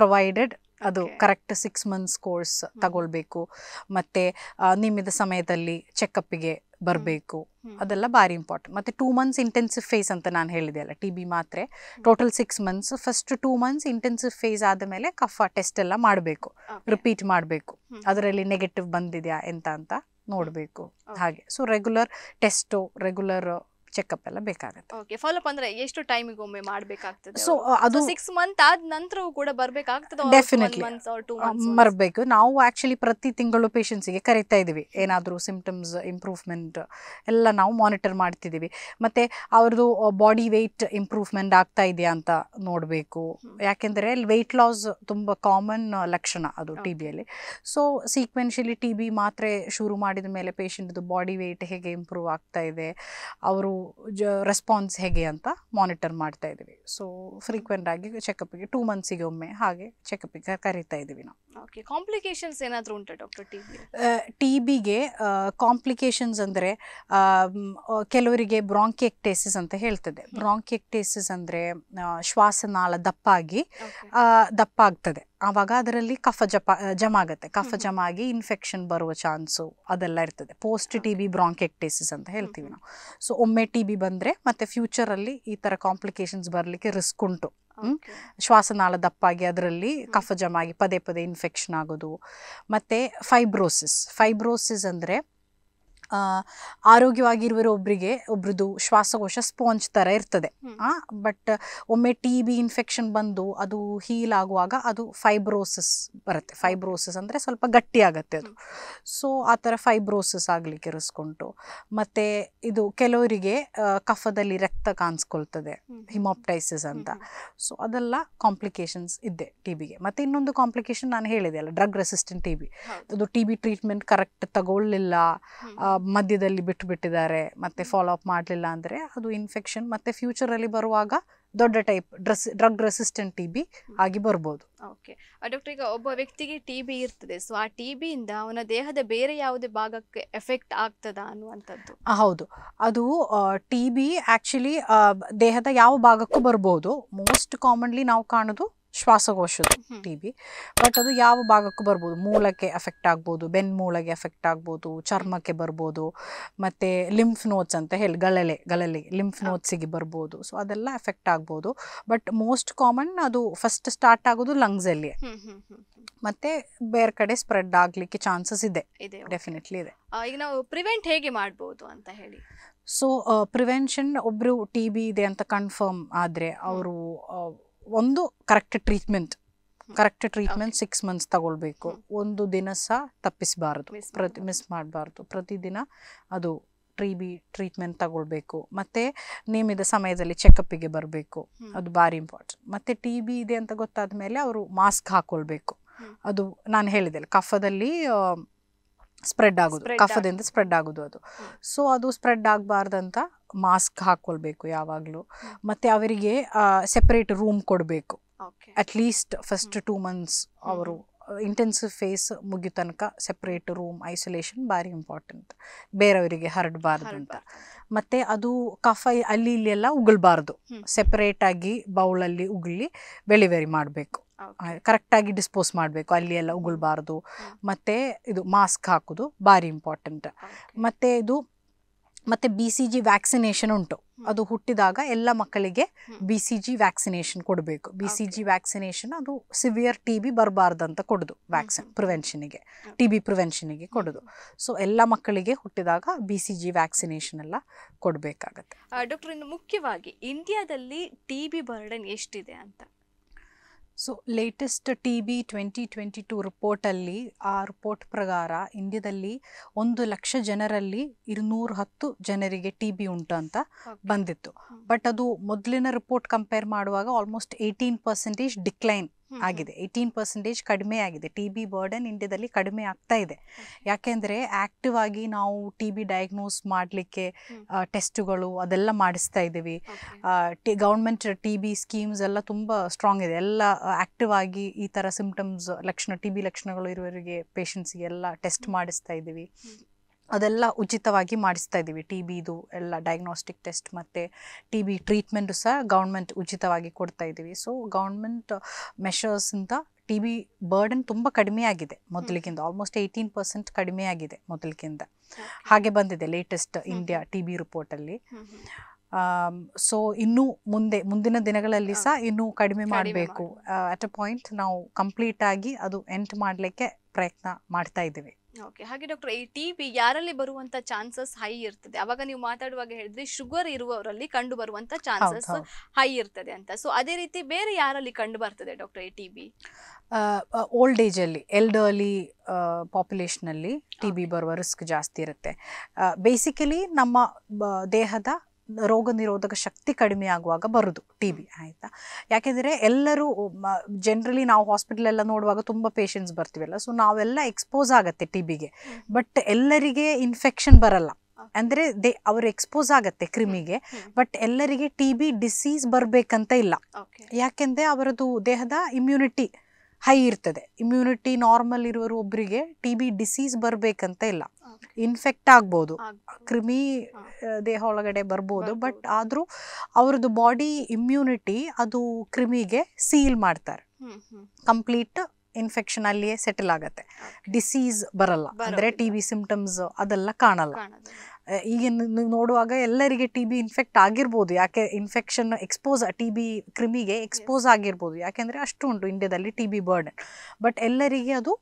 ಪ್ರೊವೈಡೆಡ್ ಅದು ಕರೆಕ್ಟ್ ಸಿಕ್ಸ್ ಮಂತ್ಸ್ ಕೋರ್ಸ್ ತಗೊಳ್ಬೇಕು ಮತ್ತೆ ನಿಮ್ಮಿದ ಸಮಯದಲ್ಲಿ ಚೆಕಪ್ಗೆ ಬರಬೇಕು ಅದೆಲ್ಲ ಭಾರಿ ಇಂಪಾರ್ಟೆಂಟ್ ಮತ್ತೆ ಟೂ ಮಂತ್ಸ್ ಇಂಟೆನ್ಸಿವ್ ಫೇಸ್ ಅಂತ ನಾನು ಹೇಳಿದೆ ಅಲ್ಲ ಟಿ ಬಿ ಮಾತ್ರೆ total six months first two months intensive phase ಆದಮೇಲೆ ಕಫ ಟೆಸ್ಟ್ ಎಲ್ಲ ಮಾಡಬೇಕು ರಿಪೀಟ್ ಮಾಡಬೇಕು ಅದರಲ್ಲಿ ನೆಗೆಟಿವ್ ಬಂದಿದೆಯಾ ಎಂತ ಅಂತ ನೋಡಬೇಕು ಹಾಗೆ so regular test regular checkup ಎಲ್ಲ ಬೇಕಾಗುತ್ತೆ ಓಕೆ ಫಾಲೋಅಪ್ ಅಂದ್ರೆ ಎಷ್ಟು ಟೈಮಿಗೆ ಒಮ್ಮೆ ಮಾಡಬೇಕಾಗ್ತದೆ ಸೊ ಅದು ಸಿಕ್ಸ್ ಮಂತ್ ಆದ ನಂತರವೂ ಕೂಡ ಬರಬೇಕಾಗ್ತದೆ ಡೆಫಿನೆಟ್ಲಿ ಬರಬೇಕು ನಾವು ಆಕ್ಚುಲಿ ಪ್ರತಿ ತಿಂಗಳು ಪೇಷಂಟ್ಸಿಗೆ ಕರೀತಾ ಇದ್ದೀವಿ ಏನಾದರೂ ಸಿಂಪ್ಟಮ್ಸ್ ಇಂಪ್ರೂವ್ಮೆಂಟ್ ಎಲ್ಲ ನಾವು ಮಾನಿಟರ್ ಮಾಡ್ತಿದ್ದೀವಿ ಮತ್ತೆ ಅವ್ರದ್ದು ಬಾಡಿ ವೆಯ್ಟ್ ಇಂಪ್ರೂವ್ಮೆಂಟ್ ಆಗ್ತಾ ಇದೆಯಾ ಅಂತ ನೋಡಬೇಕು ಯಾಕೆಂದರೆ ವೆಯ್ಟ್ ಲಾಸ್ ತುಂಬಾ ಕಾಮನ್ ಲಕ್ಷಣ ಅದು ಟಿ ಬಿಯಲ್ಲಿ ಸೊ ಸೀಕ್ವೆನ್ಷಿಯಲಿ ಟಿ ಬಿ ಮಾತ್ರೆ ಶುರು ಮಾಡಿದ ಮೇಲೆ ಪೇಷಂಟ್ದು ಬಾಡಿ ವೆಯ್ಟ್ ಹೇಗೆ ಇಂಪ್ರೂವ್ ಆಗ್ತಾ ಇದೆ ಅವರು ಜ ರೆಸ್ಪಾನ್ಸ್ ಹೇಗೆ ಅಂತ ಮಾನಿಟರ್ ಮಾಡ್ತಾ ಇದ್ದೀವಿ ಸೊ ಫ್ರೀಕ್ವೆಂಟ್ ಆಗಿ ಟೂ ಮಂತ್ಸಿಗೆ ಒಮ್ಮೆ ಹಾಗೆ ಚೆಕಪ್ಪಿಗೆ ಕರೀತಾ ಇದ್ದೀವಿ ನಾವು ಓಕೆ ಕಾಂಪ್ಲಿಕೇಶನ್ಸ್ ಏನಾದರೂ ಉಂಟಾ ಡಾಕ್ಟರ್ ಟಿ ಬಿ ಟಿ ಬಿಗೆ ಕಾಂಪ್ಲಿಕೇಶನ್ಸ್ ಅಂದರೆ ಕೆಲವರಿಗೆ ಬ್ರಾಂಕೆಕ್ಟೇಸಿಸ್ ಅಂತ ಹೇಳ್ತದೆ ಬ್ರಾಂಕೆಕ್ಟೇಸಿಸ್ ಅಂದರೆ ಶ್ವಾಸನಾಳ ದಪ್ಪಾಗಿ ದಪ್ಪ ಆಗ್ತದೆ ಆವಾಗ ಅದರಲ್ಲಿ ಕಫ ಜಪ ಜಮ ಆಗುತ್ತೆ ಕಫ ಜಮ ಆಗಿ ಇನ್ಫೆಕ್ಷನ್ ಬರುವ ಚಾನ್ಸು ಅದೆಲ್ಲ ಇರ್ತದೆ ಪೋಸ್ಟ್ ಟಿ ಬಿ ಬ್ರಾಂಕೆಕ್ಟೇಸಿಸ್ ಅಂತ ಹೇಳ್ತೀವಿ ನಾವು ಸೊ ಒಮ್ಮೆ ಟಿ ಬಿ ಬಂದರೆ ಮತ್ತು ಫ್ಯೂಚರಲ್ಲಿ ಈ ಥರ ಕಾಂಪ್ಲಿಕೇಶನ್ಸ್ ಬರಲಿಕ್ಕೆ ರಿಸ್ಕ್ ಉಂಟು ಶ್ವಾಸನಾಳ ದಪ್ಪಾಗಿ ಅದರಲ್ಲಿ ಕಫ ಜಮಾಗಿ ಪದೇ ಪದೇ ಇನ್ಫೆಕ್ಷನ್ ಆಗೋದು ಮತ್ತು ಫೈಬ್ರೋಸಿಸ್ ಫೈಬ್ರೋಸಿಸ್ ಅಂದರೆ ಆರೋಗ್ಯವಾಗಿರುವ ಒಬ್ಬರಿಗೆ ಒಬ್ರದ್ದು ಶ್ವಾಸಕೋಶ ಸ್ಪಾಂಜ್ ಥರ ಇರ್ತದೆ ಬಟ್ ಒಮ್ಮೆ ಟಿ ಬಿ ಇನ್ಫೆಕ್ಷನ್ ಬಂದು ಅದು ಹೀಲ್ ಆಗುವಾಗ ಅದು ಫೈಬ್ರೋಸಿಸ್ ಬರುತ್ತೆ ಫೈಬ್ರೋಸಿಸ್ ಅಂದರೆ ಸ್ವಲ್ಪ ಗಟ್ಟಿ ಆಗುತ್ತೆ ಅದು ಸೊ ಆ ಥರ ಫೈಬ್ರೋಸಿಸ್ ಆಗಲಿಕ್ಕೆ ಇರಿಸ್ಕೊಂಡು ಮತ್ತು ಇದು ಕೆಲವರಿಗೆ ಕಫದಲ್ಲಿ ರಕ್ತ ಕಾಣಿಸ್ಕೊಳ್ತದೆ ಹಿಮಾಪ್ಟೈಸಿಸ್ ಅಂತ ಸೊ ಅದೆಲ್ಲ ಕಾಂಪ್ಲಿಕೇಶನ್ಸ್ ಇದ್ದೆ ಟಿ ಬಿಗೆ ಮತ್ತು ಇನ್ನೊಂದು ಕಾಂಪ್ಲಿಕೇಶನ್ ನಾನು ಹೇಳಿದೆ ಅಲ್ಲ ಡ್ರಗ್ ರೆಸಿಸ್ಟೆಂಟ್ ಟಿ ಬಿ ಅದು ಟಿ ಬಿ ಟ್ರೀಟ್ಮೆಂಟ್ ಕರೆಕ್ಟ್ ತಗೊಳ್ಳಿಲ್ಲ ಮಧ್ಯದಲ್ಲಿ ಬಿಟ್ಟಿದ್ದಾರೆ ಮತ್ತೆ ಫಾಲೋ ಅಪ್ ಮಾಡಲಿಲ್ಲ ಅಂದರೆ ಅದು ಇನ್ಫೆಕ್ಷನ್ ಫ್ಯೂಚರ್ ಫ್ಯೂಚರಲ್ಲಿ ಬರುವಾಗ ದೊಡ್ಡ ಟೈಪ್ ಡ್ರೆಸ್ ಡ್ರಗ್ ರೆಸಿಸ್ಟೆಂಟ್ ಟಿ ಬಿ ಆಗಿ ಬರ್ಬೋದು ಓಕೆ ಡಾಕ್ಟರ್ ಈಗ ಒಬ್ಬ ವ್ಯಕ್ತಿಗೆ ಟಿ ಬಿ ಇರ್ತದೆ ಸೊ ಆ ಟಿ ಬಿಯಿಂದ ಅವನ ದೇಹದ ಬೇರೆ ಯಾವುದೇ ಭಾಗಕ್ಕೆ ಎಫೆಕ್ಟ್ ಆಗ್ತದ ಅನ್ನುವಂಥದ್ದು ಹೌದು ಅದು ಟಿ ಬಿ ಆ್ಯಕ್ಚುಲಿ ದೇಹದ ಯಾವ ಭಾಗಕ್ಕೂ ಬರ್ಬೋದು ಮೋಸ್ಟ್ ಕಾಮನ್ಲಿ ನಾವು ಕಾಣೋದು ಶ್ವಾಸಕೋಶದ ಟಿ ಬಿ ಬಟ್ ಅದು ಯಾವ ಭಾಗಕ್ಕೂ ಬರ್ಬೋದು ಮೂಳಕ್ಕೆ ಎಫೆಕ್ಟ್ ಆಗ್ಬೋದು ಮೂಳೆಗೆ ಎಫೆಕ್ಟ್ ಆಗ್ಬೋದು ಚರ್ಮಕ್ಕೆ ಬರ್ಬೋದು ಮತ್ತು ಲಿಂಫ್ ನೋಟ್ಸ್ ಅಂತ ಹೇಳಿ ಗಳಲೆ ಗಳಲೆ ಲಿಂಫ್ ನೋಟ್ಸಿಗೆ ಬರ್ಬೋದು ಸೊ ಅದೆಲ್ಲ ಎಫೆಕ್ಟ್ ಆಗ್ಬೋದು ಬಟ್ ಮೋಸ್ಟ್ ಕಾಮನ್ ಅದು ಫಸ್ಟ್ ಸ್ಟಾರ್ಟ್ ಆಗೋದು ಲಂಗ್ಸಲ್ಲಿ ಮತ್ತೆ ಬೇರೆ ಕಡೆ ಸ್ಪ್ರೆಡ್ ಆಗಲಿಕ್ಕೆ ಚಾನ್ಸಸ್ ಇದೆ ಡೆಫಿನೆಟ್ಲಿ ಇದೆ ಈಗ ನಾವು ಪ್ರಿವೆಂಟ್ ಹೇಗೆ ಮಾಡ್ಬೋದು ಅಂತ ಹೇಳಿ ಸೊ ಪ್ರಿವೆನ್ಷನ್ ಒಬ್ಬರು ಟಿ ಬಿ ಇದೆ ಅಂತ ಕನ್ಫರ್ಮ್ ಆದರೆ ಅವರು ಒಂದು correct treatment correct treatment six months ತಗೊಳ್ಬೇಕು ಒಂದು ದಿನ ಸಹ ತಪ್ಪಿಸಬಾರ್ದು ಪ್ರತಿ ಮಿಸ್ ಮಾಡಬಾರ್ದು ಪ್ರತಿದಿನ ಅದು ಟ್ರೀ ಬಿ ಟ್ರೀಟ್ಮೆಂಟ್ ತಗೊಳ್ಬೇಕು ಮತ್ತು ನಿಯಮಿತ ಸಮಯದಲ್ಲಿ ಚೆಕಪ್ಪಿಗೆ ಬರಬೇಕು ಅದು ಭಾರಿ ಇಂಪಾರ್ಟೆಂಟ್ ಮತ್ತು ಟಿ ಬಿ ಇದೆ ಅಂತ ಗೊತ್ತಾದ ಮೇಲೆ ಅವರು ಮಾಸ್ಕ್ ಹಾಕ್ಕೊಳ್ಬೇಕು ಅದು ನಾನು ಹೇಳಿದೆ ಕಫದಲ್ಲಿ ಸ್ಪ್ರೆಡ್ ಆಗೋದು ಕಫದಿಂದ ಸ್ಪ್ರೆಡ್ ಆಗೋದು ಅದು ಸೊ ಅದು ಸ್ಪ್ರೆಡ್ ಆಗಬಾರ್ದಂತ ಮಾಸ್ಕ್ ಹಾಕ್ಕೊಳ್ಬೇಕು ಯಾವಾಗಲೂ ಮತ್ತು ಅವರಿಗೆ ಸೆಪರೇಟ್ ರೂಮ್ ಕೊಡಬೇಕು ಅಟ್ಲೀಸ್ಟ್ ಫಸ್ಟ್ ಟೂ ಮಂತ್ಸ್ ಅವರು ಇಂಟೆನ್ಸಿವ್ ಫೇಸ್ ಮುಗಿಯೋ ತನಕ ಸೆಪ್ರೇಟ್ ರೂಮ್ ಐಸೋಲೇಷನ್ ಭಾರಿ ಇಂಪಾರ್ಟೆಂಟ್ ಬೇರೆಯವರಿಗೆ ಹರಡಬಾರ್ದು ಅಂತ ಮತ್ತು ಅದು ಕಫ ಅಲ್ಲಿ ಇಲ್ಲಿ ಎಲ್ಲ ಉಗುಳ್ಬಾರ್ದು ಸೆಪ್ರೇಟಾಗಿ ಬೌಳಲ್ಲಿ ಉಗುಳಿ ಡೆಲಿವರಿ ಮಾಡಬೇಕು ಕರೆಕ್ಟಾಗಿ ಡಿಸ್ಪೋಸ್ ಮಾಡಬೇಕು ಅಲ್ಲಿ ಎಲ್ಲ ಉಗುಳ್ಬಾರ್ದು ಮತ್ತು ಇದು ಮಾಸ್ಕ್ ಹಾಕೋದು ಭಾರಿ ಇಂಪಾರ್ಟೆಂಟ್ ಮತ್ತು ಇದು ಮತ್ತು ಬಿ ಸಿ ಜಿ ವ್ಯಾಕ್ಸಿನೇಷನ್ ಉಂಟು ಅದು ಹುಟ್ಟಿದಾಗ ಎಲ್ಲ ಮಕ್ಕಳಿಗೆ ಬಿ ಸಿ ಜಿ ವ್ಯಾಕ್ಸಿನೇಷನ್ ಕೊಡಬೇಕು ಬಿ ಸಿ ಜಿ ವ್ಯಾಕ್ಸಿನೇಷನ್ ಅದು ಸಿವಿಯರ್ ಟಿ ಬಿ ಅಂತ ಕೊಡೋದು ವ್ಯಾಕ್ಸಿನ್ ಪ್ರಿವೆನ್ಷನಿಗೆ ಟಿ ಬಿ ಪ್ರಿವೆನ್ಷನ್ಗೆ ಕೊಡೋದು ಸೊ ಎಲ್ಲ ಮಕ್ಕಳಿಗೆ ಹುಟ್ಟಿದಾಗ ಬಿ ಸಿ ಜಿ ವ್ಯಾಕ್ಸಿನೇಷನ್ ಎಲ್ಲ ಕೊಡಬೇಕಾಗತ್ತೆ ಡಾಕ್ಟರ್ ಇನ್ನು ಮುಖ್ಯವಾಗಿ ಇಂಡಿಯಾದಲ್ಲಿ ಟಿ ಬಿ ಬರ್ಡನ್ ಎಷ್ಟಿದೆ ಅಂತ so latest T B twenty twenty two ರಿಪೋರ್ಟಲ್ಲಿ ಆ ರಿಪೋರ್ಟ್ ಪ್ರಕಾರ ಇಂಡಿಯಾದಲ್ಲಿ ಒಂದು ಲಕ್ಷ ಜನರಲ್ಲಿ ಇರುನೂರ ಹತ್ತು ಜನರಿಗೆ ಟಿ ಬಿ ಉಂಟು ಅಂತ ಬಂದಿತ್ತು ಬಟ್ ಅದು ಮೊದಲಿನ ರಿಪೋರ್ಟ್ ಕಂಪೇರ್ ಮಾಡುವಾಗ ಆಲ್ಮೋಸ್ಟ್ ಏಯ್ಟೀನ್ ಪರ್ಸೆಂಟೇಜ್ ಡಿಕ್ಲೈನ್ ಆಗಿದೆ ಏಯ್ಟೀನ್ ಪರ್ಸೆಂಟೇಜ್ ಕಡಿಮೆ ಆಗಿದೆ ಟಿ ಬಿ ಬರ್ಡನ್ ಇಂಡಿಯಾದಲ್ಲಿ ಕಡಿಮೆ ಆಗ್ತಾ ಇದೆ ಯಾಕೆಂದರೆ ಆಕ್ಟಿವ್ ಆಗಿ ನಾವು ಟಿ ಬಿ ಡಯಾಗ್ನೋಸ್ ಮಾಡಲಿಕ್ಕೆ ಟೆಸ್ಟ್ಗಳು ಅದೆಲ್ಲ ಮಾಡಿಸ್ತಾ ಇದ್ದೀವಿ T government T B schemes ಎಲ್ಲ ತುಂಬ ಸ್ಟ್ರಾಂಗ್ ಇದೆ ಎಲ್ಲ ಆಕ್ಟಿವ್ ಆಗಿ ಈ ಥರ ಸಿಂಪ್ಟಮ್ಸ್ ಲಕ್ಷಣ ಟಿ ಬಿ ಲಕ್ಷಣಗಳು ಇರುವವರಿಗೆ ಪೇಷಂಟ್ಸ್ಗೆಲ್ಲ ಟೆಸ್ಟ್ ಮಾಡಿಸ್ತಾ ಇದ್ದೀವಿ ಅದೆಲ್ಲ ಉಚಿತವಾಗಿ ಮಾಡಿಸ್ತಾ ಇದ್ದೀವಿ ಟಿ ಬಿದು ಎಲ್ಲ ಡಯಾಗ್ನೋಸ್ಟಿಕ್ ಟೆಸ್ಟ್ ಮತ್ತು ಟಿ ಬಿ ಟ್ರೀಟ್ಮೆಂಟು ಸಹ ಗೌರ್ಮೆಂಟ್ ಉಚಿತವಾಗಿ ಕೊಡ್ತಾ ಇದ್ದೀವಿ ಸೊ ಗೌರ್ಮೆಂಟ್ ಮೆಷರ್ಸಿಂದ ಟಿ ಬಿ ಬರ್ಡನ್ ತುಂಬ ಕಡಿಮೆಯಾಗಿದೆ ಮೊದಲಿಗಿಂತ ಆಲ್ಮೋಸ್ಟ್ ಏಯ್ಟೀನ್ ಪರ್ಸೆಂಟ್ ಕಡಿಮೆಯಾಗಿದೆ ಮೊದಲಿಗಿಂತ ಹಾಗೆ ಬಂದಿದೆ ಲೇಟೆಸ್ಟ್ ಇಂಡಿಯಾ ಟಿ ಬಿ ರಿಪೋರ್ಟಲ್ಲಿ ಸೊ ಇನ್ನೂ ಮುಂದೆ ಮುಂದಿನ ದಿನಗಳಲ್ಲಿ ಸಹ ಇನ್ನೂ ಕಡಿಮೆ ಮಾಡಬೇಕು ಅಟ್ ಅ ಪಾಯಿಂಟ್ ನಾವು ಕಂಪ್ಲೀಟಾಗಿ ಅದು ಎಂಟ್ ಮಾಡಲಿಕ್ಕೆ ಪ್ರಯತ್ನ ಮಾಡ್ತಾ ಇದ್ದೀವಿ ಓಕೆ ಹಾಗೆ ಡಾಕ್ಟರ್ ಈ ಟಿ ಬಿ ಯಾರಲ್ಲಿ ಬರುವಂತ ಚಾನ್ಸಸ್ ಹೈ ಇರ್ತದೆ ಅವಾಗ ನೀವು ಮಾತಾಡುವಾಗ ಹೇಳಿದ್ರೆ ಶುಗರ್ ಇರುವವರಲ್ಲಿ ಕಂಡು ಬರುವಂತ ಚಾನ್ಸಸ್ ಹೈ ಇರ್ತದೆ ಅಂತ ಸೊ ಅದೇ ರೀತಿ ಬೇರೆ ಯಾರಲ್ಲಿ ಕಂಡು ಬರ್ತದೆ ಡಾಕ್ಟರ್ ಈ ಟಿ ಬಿ ಓಲ್ಡ್ ಅಲ್ಲಿ ಎಲ್ಡರ್ಲಿ ಅಲ್ಲಿ ಟಿ ಬಿ ಬರುವ ರಿಸ್ಕ್ ಜಾಸ್ತಿ ಇರುತ್ತೆ ಬೇಸಿಕಲಿ ನಮ್ಮ ದೇಹದ ರೋಗ ನಿರೋಧಕ ಶಕ್ತಿ ಕಡಿಮೆ ಆಗುವಾಗ ಬರೋದು ಟಿ ಬಿ ಆಯಿತಾ ಯಾಕೆಂದರೆ ಎಲ್ಲರೂ ಜನರಲಿ ನಾವು ಹಾಸ್ಪಿಟಲೆಲ್ಲ ನೋಡುವಾಗ ತುಂಬ ಪೇಷಂಟ್ಸ್ ಬರ್ತೀವಲ್ಲ ಸೊ ನಾವೆಲ್ಲ ಎಕ್ಸ್ಪೋಸ್ ಆಗುತ್ತೆ ಟಿ ಬಿಗೆ ಬಟ್ ಎಲ್ಲರಿಗೆ ಇನ್ಫೆಕ್ಷನ್ ಬರಲ್ಲ ಅಂದರೆ ದೇ ಅವರು ಎಕ್ಸ್ಪೋಸ್ ಆಗತ್ತೆ ಕ್ರಿಮಿಗೆ ಬಟ್ ಎಲ್ಲರಿಗೆ ಟಿ ಬಿ ಡಿಸೀಸ್ ಬರಬೇಕಂತ ಇಲ್ಲ ಯಾಕೆಂದರೆ ಅವರದು ದೇಹದ ಇಮ್ಯುನಿಟಿ ಹೈ ಇರ್ತದೆ ಇಮ್ಯುನಿಟಿ ನಾರ್ಮಲ್ ಇರೋರು ಒಬ್ಬರಿಗೆ ಟಿ ಬಿ ಡಿಸೀಸ್ ಬರಬೇಕಂತ ಇಲ್ಲ ಇನ್ಫೆಕ್ಟ್ ಆಗ್ಬೋದು ಕ್ರಿಮಿ ದೇಹ ಒಳಗಡೆ ಬರ್ಬೋದು ಬಟ್ ಆದರೂ ಅವ್ರದ್ದು ಬಾಡಿ ಇಮ್ಯುನಿಟಿ ಅದು ಕ್ರಿಮಿಗೆ ಸೀಲ್ ಮಾಡ್ತಾರೆ ಕಂಪ್ಲೀಟ್ ಇನ್ಫೆಕ್ಷನ್ ಅಲ್ಲಿಯೇ ಸೆಟಲ್ ಆಗುತ್ತೆ ಡಿಸೀಸ್ ಬರಲ್ಲ ಅಂದ್ರೆ ಟಿ ಬಿ ಸಿಂಪ್ಟಮ್ಸ್ ಅದೆಲ್ಲ ಕಾಣಲ್ಲ ಈಗ ನೋಡುವಾಗ ಎಲ್ಲರಿಗೆ ಟಿ ಬಿ ಇನ್ಫೆಕ್ಟ್ ಆಗಿರ್ಬೋದು ಯಾಕೆ ಇನ್ಫೆಕ್ಷನ್ ಎಕ್ಸ್ಪೋಸ್ ಟಿ ಬಿ ಕ್ರಿಮಿಗೆ ಎಕ್ಸ್ಪೋಸ್ ಆಗಿರ್ಬೋದು ಯಾಕೆಂದ್ರೆ ಅಷ್ಟು ಉಂಟು ಇಂಡಿಯಾದಲ್ಲಿ ಟಿ ಬಿ ಬರ್ಡನ್ ಬಟ್ ಎಲ್ಲರಿಗೆ ಅದು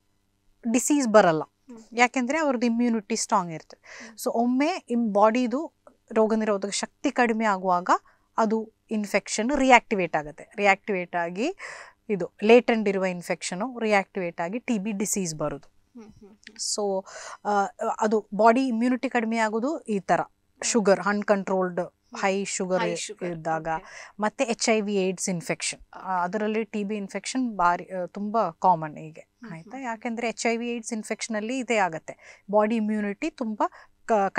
ಡಿಸೀಸ್ ಬರಲ್ಲ ಯಾಕೆಂದರೆ ಅವ್ರದ್ದು ಇಮ್ಯುನಿಟಿ ಸ್ಟ್ರಾಂಗ್ ಇರ್ತದೆ ಸೊ ಒಮ್ಮೆ ಇಮ್ ಬಾಡಿದು ರೋಗನಿರೋಧಕ ಶಕ್ತಿ ಕಡಿಮೆ ಆಗುವಾಗ ಅದು ಇನ್ಫೆಕ್ಷನ್ ರಿಯಾಕ್ಟಿವೇಟ್ ಆಗುತ್ತೆ ರಿಯಾಕ್ಟಿವೇಟ್ ಆಗಿ ಇದು ಲೇಟೆಂಡ್ ಇರುವ ಇನ್ಫೆಕ್ಷನು ರಿಯಾಕ್ಟಿವೇಟ್ ಆಗಿ ಟಿ ಬಿ ಡಿಸೀಸ್ ಬರೋದು ಸೊ ಅದು ಬಾಡಿ ಇಮ್ಯುನಿಟಿ ಕಡಿಮೆ ಆಗೋದು ಈ ಥರ ಶುಗರ್ ಅನ್ಕಂಟ್ರೋಲ್ಡ್ ಹೈ ಶುಗರ್ ಇದ್ದಾಗ ಮತ್ತೆ H I V AIDS infection ಅದರಲ್ಲಿ ಟಿ ಬಿ ಇನ್ಫೆಕ್ಷನ್ ಭಾರಿ ತುಂಬ ಕಾಮನ್ ಹೀಗೆ ಆಯಿತಾ ಯಾಕೆಂದರೆ ಎಚ್ ಐ ವಿ ಏಡ್ಸ್ ಅಲ್ಲಿ ಇದೇ ಆಗುತ್ತೆ ಬಾಡಿ ಇಮ್ಯುನಿಟಿ ತುಂಬ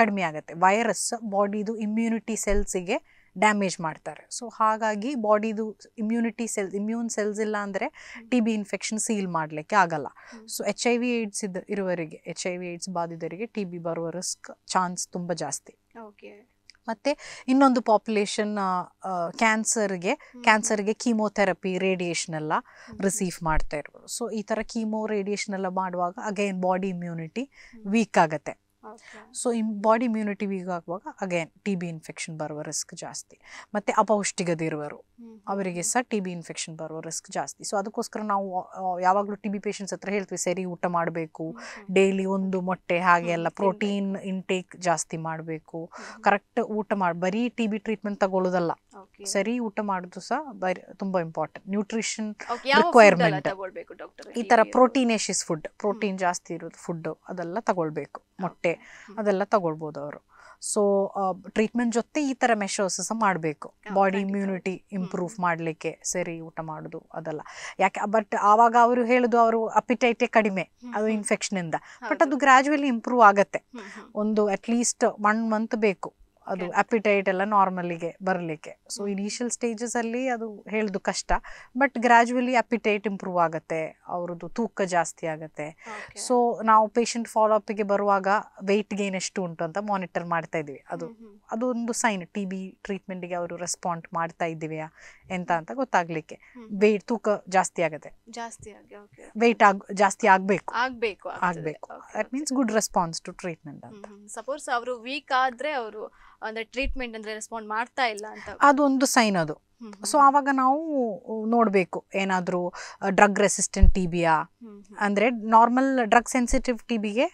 ಕಡಿಮೆ ಆಗುತ್ತೆ ವೈರಸ್ ಬಾಡಿದು ಇಮ್ಯುನಿಟಿ ಸೆಲ್ಸಿಗೆ ಡ್ಯಾಮೇಜ್ ಮಾಡ್ತಾರೆ ಸೊ ಹಾಗಾಗಿ ಬಾಡಿದು ಇಮ್ಯುನಿಟಿ ಸೆಲ್ಸ್ ಇಮ್ಯೂನ್ ಸೆಲ್ಸ್ ಇಲ್ಲ ಅಂದರೆ ಟಿ ಬಿ ಇನ್ಫೆಕ್ಷನ್ ಸೀಲ್ ಮಾಡಲಿಕ್ಕೆ ಆಗಲ್ಲ so H I V AIDS ಇದ್ದ ಇರುವವರಿಗೆ ಎಚ್ ಐ ವಿ ಏಡ್ಸ್ ಬಾಧಿದರಿಗೆ ಟಿ ಬಿ ಬರುವ ರಿಸ್ಕ್ ಚಾನ್ಸ್ ತುಂಬ ಜಾಸ್ತಿ ಓಕೆ ಮತ್ತು ಇನ್ನೊಂದು ಪಾಪ್ಯುಲೇಷನ್ ಕ್ಯಾನ್ಸರ್ಗೆ ಕ್ಯಾನ್ಸರ್ಗೆ ಕೀಮೋಥೆರಪಿ ರೇಡಿಯೇಷನ್ ಎಲ್ಲ ರಿಸೀವ್ ಮಾಡ್ತಾ ಇರೋರು ಸೊ ಈ ಥರ ಕೀಮೋ ರೇಡಿಯೇಷನ್ ಎಲ್ಲ ಮಾಡುವಾಗ ಅಗೈನ್ ಬಾಡಿ ಇಮ್ಯುನಿಟಿ ವೀಕ್ ಆಗುತ್ತೆ ಸೊ ಇಮ್ ಬಾಡಿ ಇಮ್ಯುನಿಟಿ ವೀಕ್ ಆಗುವಾಗ ಅಗೇನ್ ಟಿ ಬಿ ಇನ್ಫೆಕ್ಷನ್ ಬರುವ ರಿಸ್ಕ್ ಜಾಸ್ತಿ ಮತ್ತು ಅಪೌಷ್ಟಿಕದಿರುವರು ಅವರಿಗೆ ಸಹ ಟಿ ಬಿ ಇನ್ಫೆಕ್ಷನ್ ಬರುವ ರಿಸ್ಕ್ ಜಾಸ್ತಿ ಸೊ ಅದಕ್ಕೋಸ್ಕರ ನಾವು ಯಾವಾಗಲೂ ಟಿ ಬಿ ಪೇಷಂಟ್ಸ್ ಹತ್ರ ಹೇಳ್ತೀವಿ ಸರಿ ಊಟ ಮಾಡಬೇಕು ಡೈಲಿ ಒಂದು ಮೊಟ್ಟೆ ಹಾಗೆ ಎಲ್ಲ ಪ್ರೋಟೀನ್ ಇಂಟೇಕ್ ಜಾಸ್ತಿ ಮಾಡಬೇಕು ಕರೆಕ್ಟ್ ಊಟ ಮಾಡಿ ಬರೀ ಟಿ ಬಿ ಟ್ರೀಟ್ಮೆಂಟ್ ತಗೊಳ್ಳೋದಲ್ಲ ಸರಿ ಊಟ ಮಾಡೋದು ಸಹ ತುಂಬಾ ಇಂಪಾರ್ಟೆಂಟ್ ನ್ಯೂಟ್ರಿಷನ್ ರಿಕ್ವೈರ್ಮೆಂಟ್ ಈ ತರ ಪ್ರೋಟೀನೇಷಿಯಸ್ ಫುಡ್ ಪ್ರೋಟೀನ್ ಜಾಸ್ತಿ ಇರೋದು ಫುಡ್ ಅದೆಲ್ಲ ತಗೊಳ್ಬೇಕು ಮೊಟ್ಟೆ ಅದೆಲ್ಲ ತಗೊಳ್ಬೋದು ಅವರು ಸೊ ಟ್ರೀಟ್ಮೆಂಟ್ ಜೊತೆ ಈ ತರ ಮೆಷರ್ಸ್ ಮಾಡಬೇಕು ಬಾಡಿ ಇಮ್ಯುನಿಟಿ ಇಂಪ್ರೂವ್ ಮಾಡ್ಲಿಕ್ಕೆ ಸರಿ ಊಟ ಮಾಡುದು ಅದೆಲ್ಲ ಯಾಕೆ ಬಟ್ ಆವಾಗ ಅವರು ಹೇಳುದು ಅವರು ಅಪಿಟೈಟ್ ಕಡಿಮೆ ಅದು ಇನ್ಫೆಕ್ಷನ್ ಇಂದ ಬಟ್ ಅದು ಗ್ರಾಜುವಲಿ ಇಂಪ್ರೂವ್ ಆಗತ್ತೆ ಒಂದು ಅಟ್ ಲೀಸ್ಟ್ ಒನ್ ಮಂತ್ ಬೇಕು ಅದು ಅಪಿಟೈಟ್ ಎಲ್ಲ ನಾರ್ಮಲಿಗೆ ಬರಲಿಕ್ಕೆ ಸೊ ಇನಿಷಿಯಲ್ ಅಲ್ಲಿ ಅದು ಹೇಳ್ದು ಕಷ್ಟ ಬಟ್ ಗ್ರಾಜುವಲಿ ಅಪಿಟೈಟ್ ಇಂಪ್ರೂವ್ ಆಗುತ್ತೆ ಅವ್ರದ್ದು ತೂಕ ಜಾಸ್ತಿ ಆಗುತ್ತೆ ಸೊ ನಾವು ಪೇಷಂಟ್ ಫಾಲೋಅಪ್ಗೆ ಬರುವಾಗ ವೆಯ್ಟ್ ಗೇನ್ ಎಷ್ಟು ಉಂಟು ಅಂತ ಮಾನಿಟರ್ ಮಾಡ್ತಾ ಇದ್ದೀವಿ ಅದು ಅದೊಂದು ಸೈನ್ ಟಿ ಬಿ ಟ್ರೀಟ್ಮೆಂಟಿಗೆ ಅವರು ರೆಸ್ಪಾಂಡ್ ಮಾಡ್ತಾ ಇದ್ದೀವಿಯಾ ಎಂತ ಅಂತ ಗೊತ್ತಾಗ್ಲಿಕ್ಕೆ ವೆಯ್ಟ್ ತೂಕ ಜಾಸ್ತಿ ಆಗುತ್ತೆ ಜಾಸ್ತಿ ವೆಯ್ಟ್ ಆಗ್ ಜಾಸ್ತಿ ಆಗ್ಬೇಕು ಆಗ್ಬೇಕು ಆಗ್ಬೇಕು that means good response to treatment ಅಂತ ಸಪೋಸ್ ಅವರು ವೀಕ್ ಆದ್ರೆ ಅವರು ಅಂದ್ರೆ ಟ್ರೀಟ್ಮೆಂಟ್ ಅಂದ್ರೆ ರೆಸ್ಪಾಂಡ್ ಮಾಡ್ತಾ ಇಲ್ಲ ಅಂತ ಅದೊಂದು ಸೈನ್ ಅದು ಸೊ ಆವಾಗ ನಾವು ನೋಡಬೇಕು ಏನಾದರೂ ಡ್ರಗ್ ರೆಸಿಸ್ಟೆಂಟ್ ಟಿ ಬಿಯಾ ಅಂದರೆ ನಾರ್ಮಲ್ ಡ್ರಗ್ ಸೆನ್ಸಿಟಿವ್ ಟಿ ಬಿಗೆ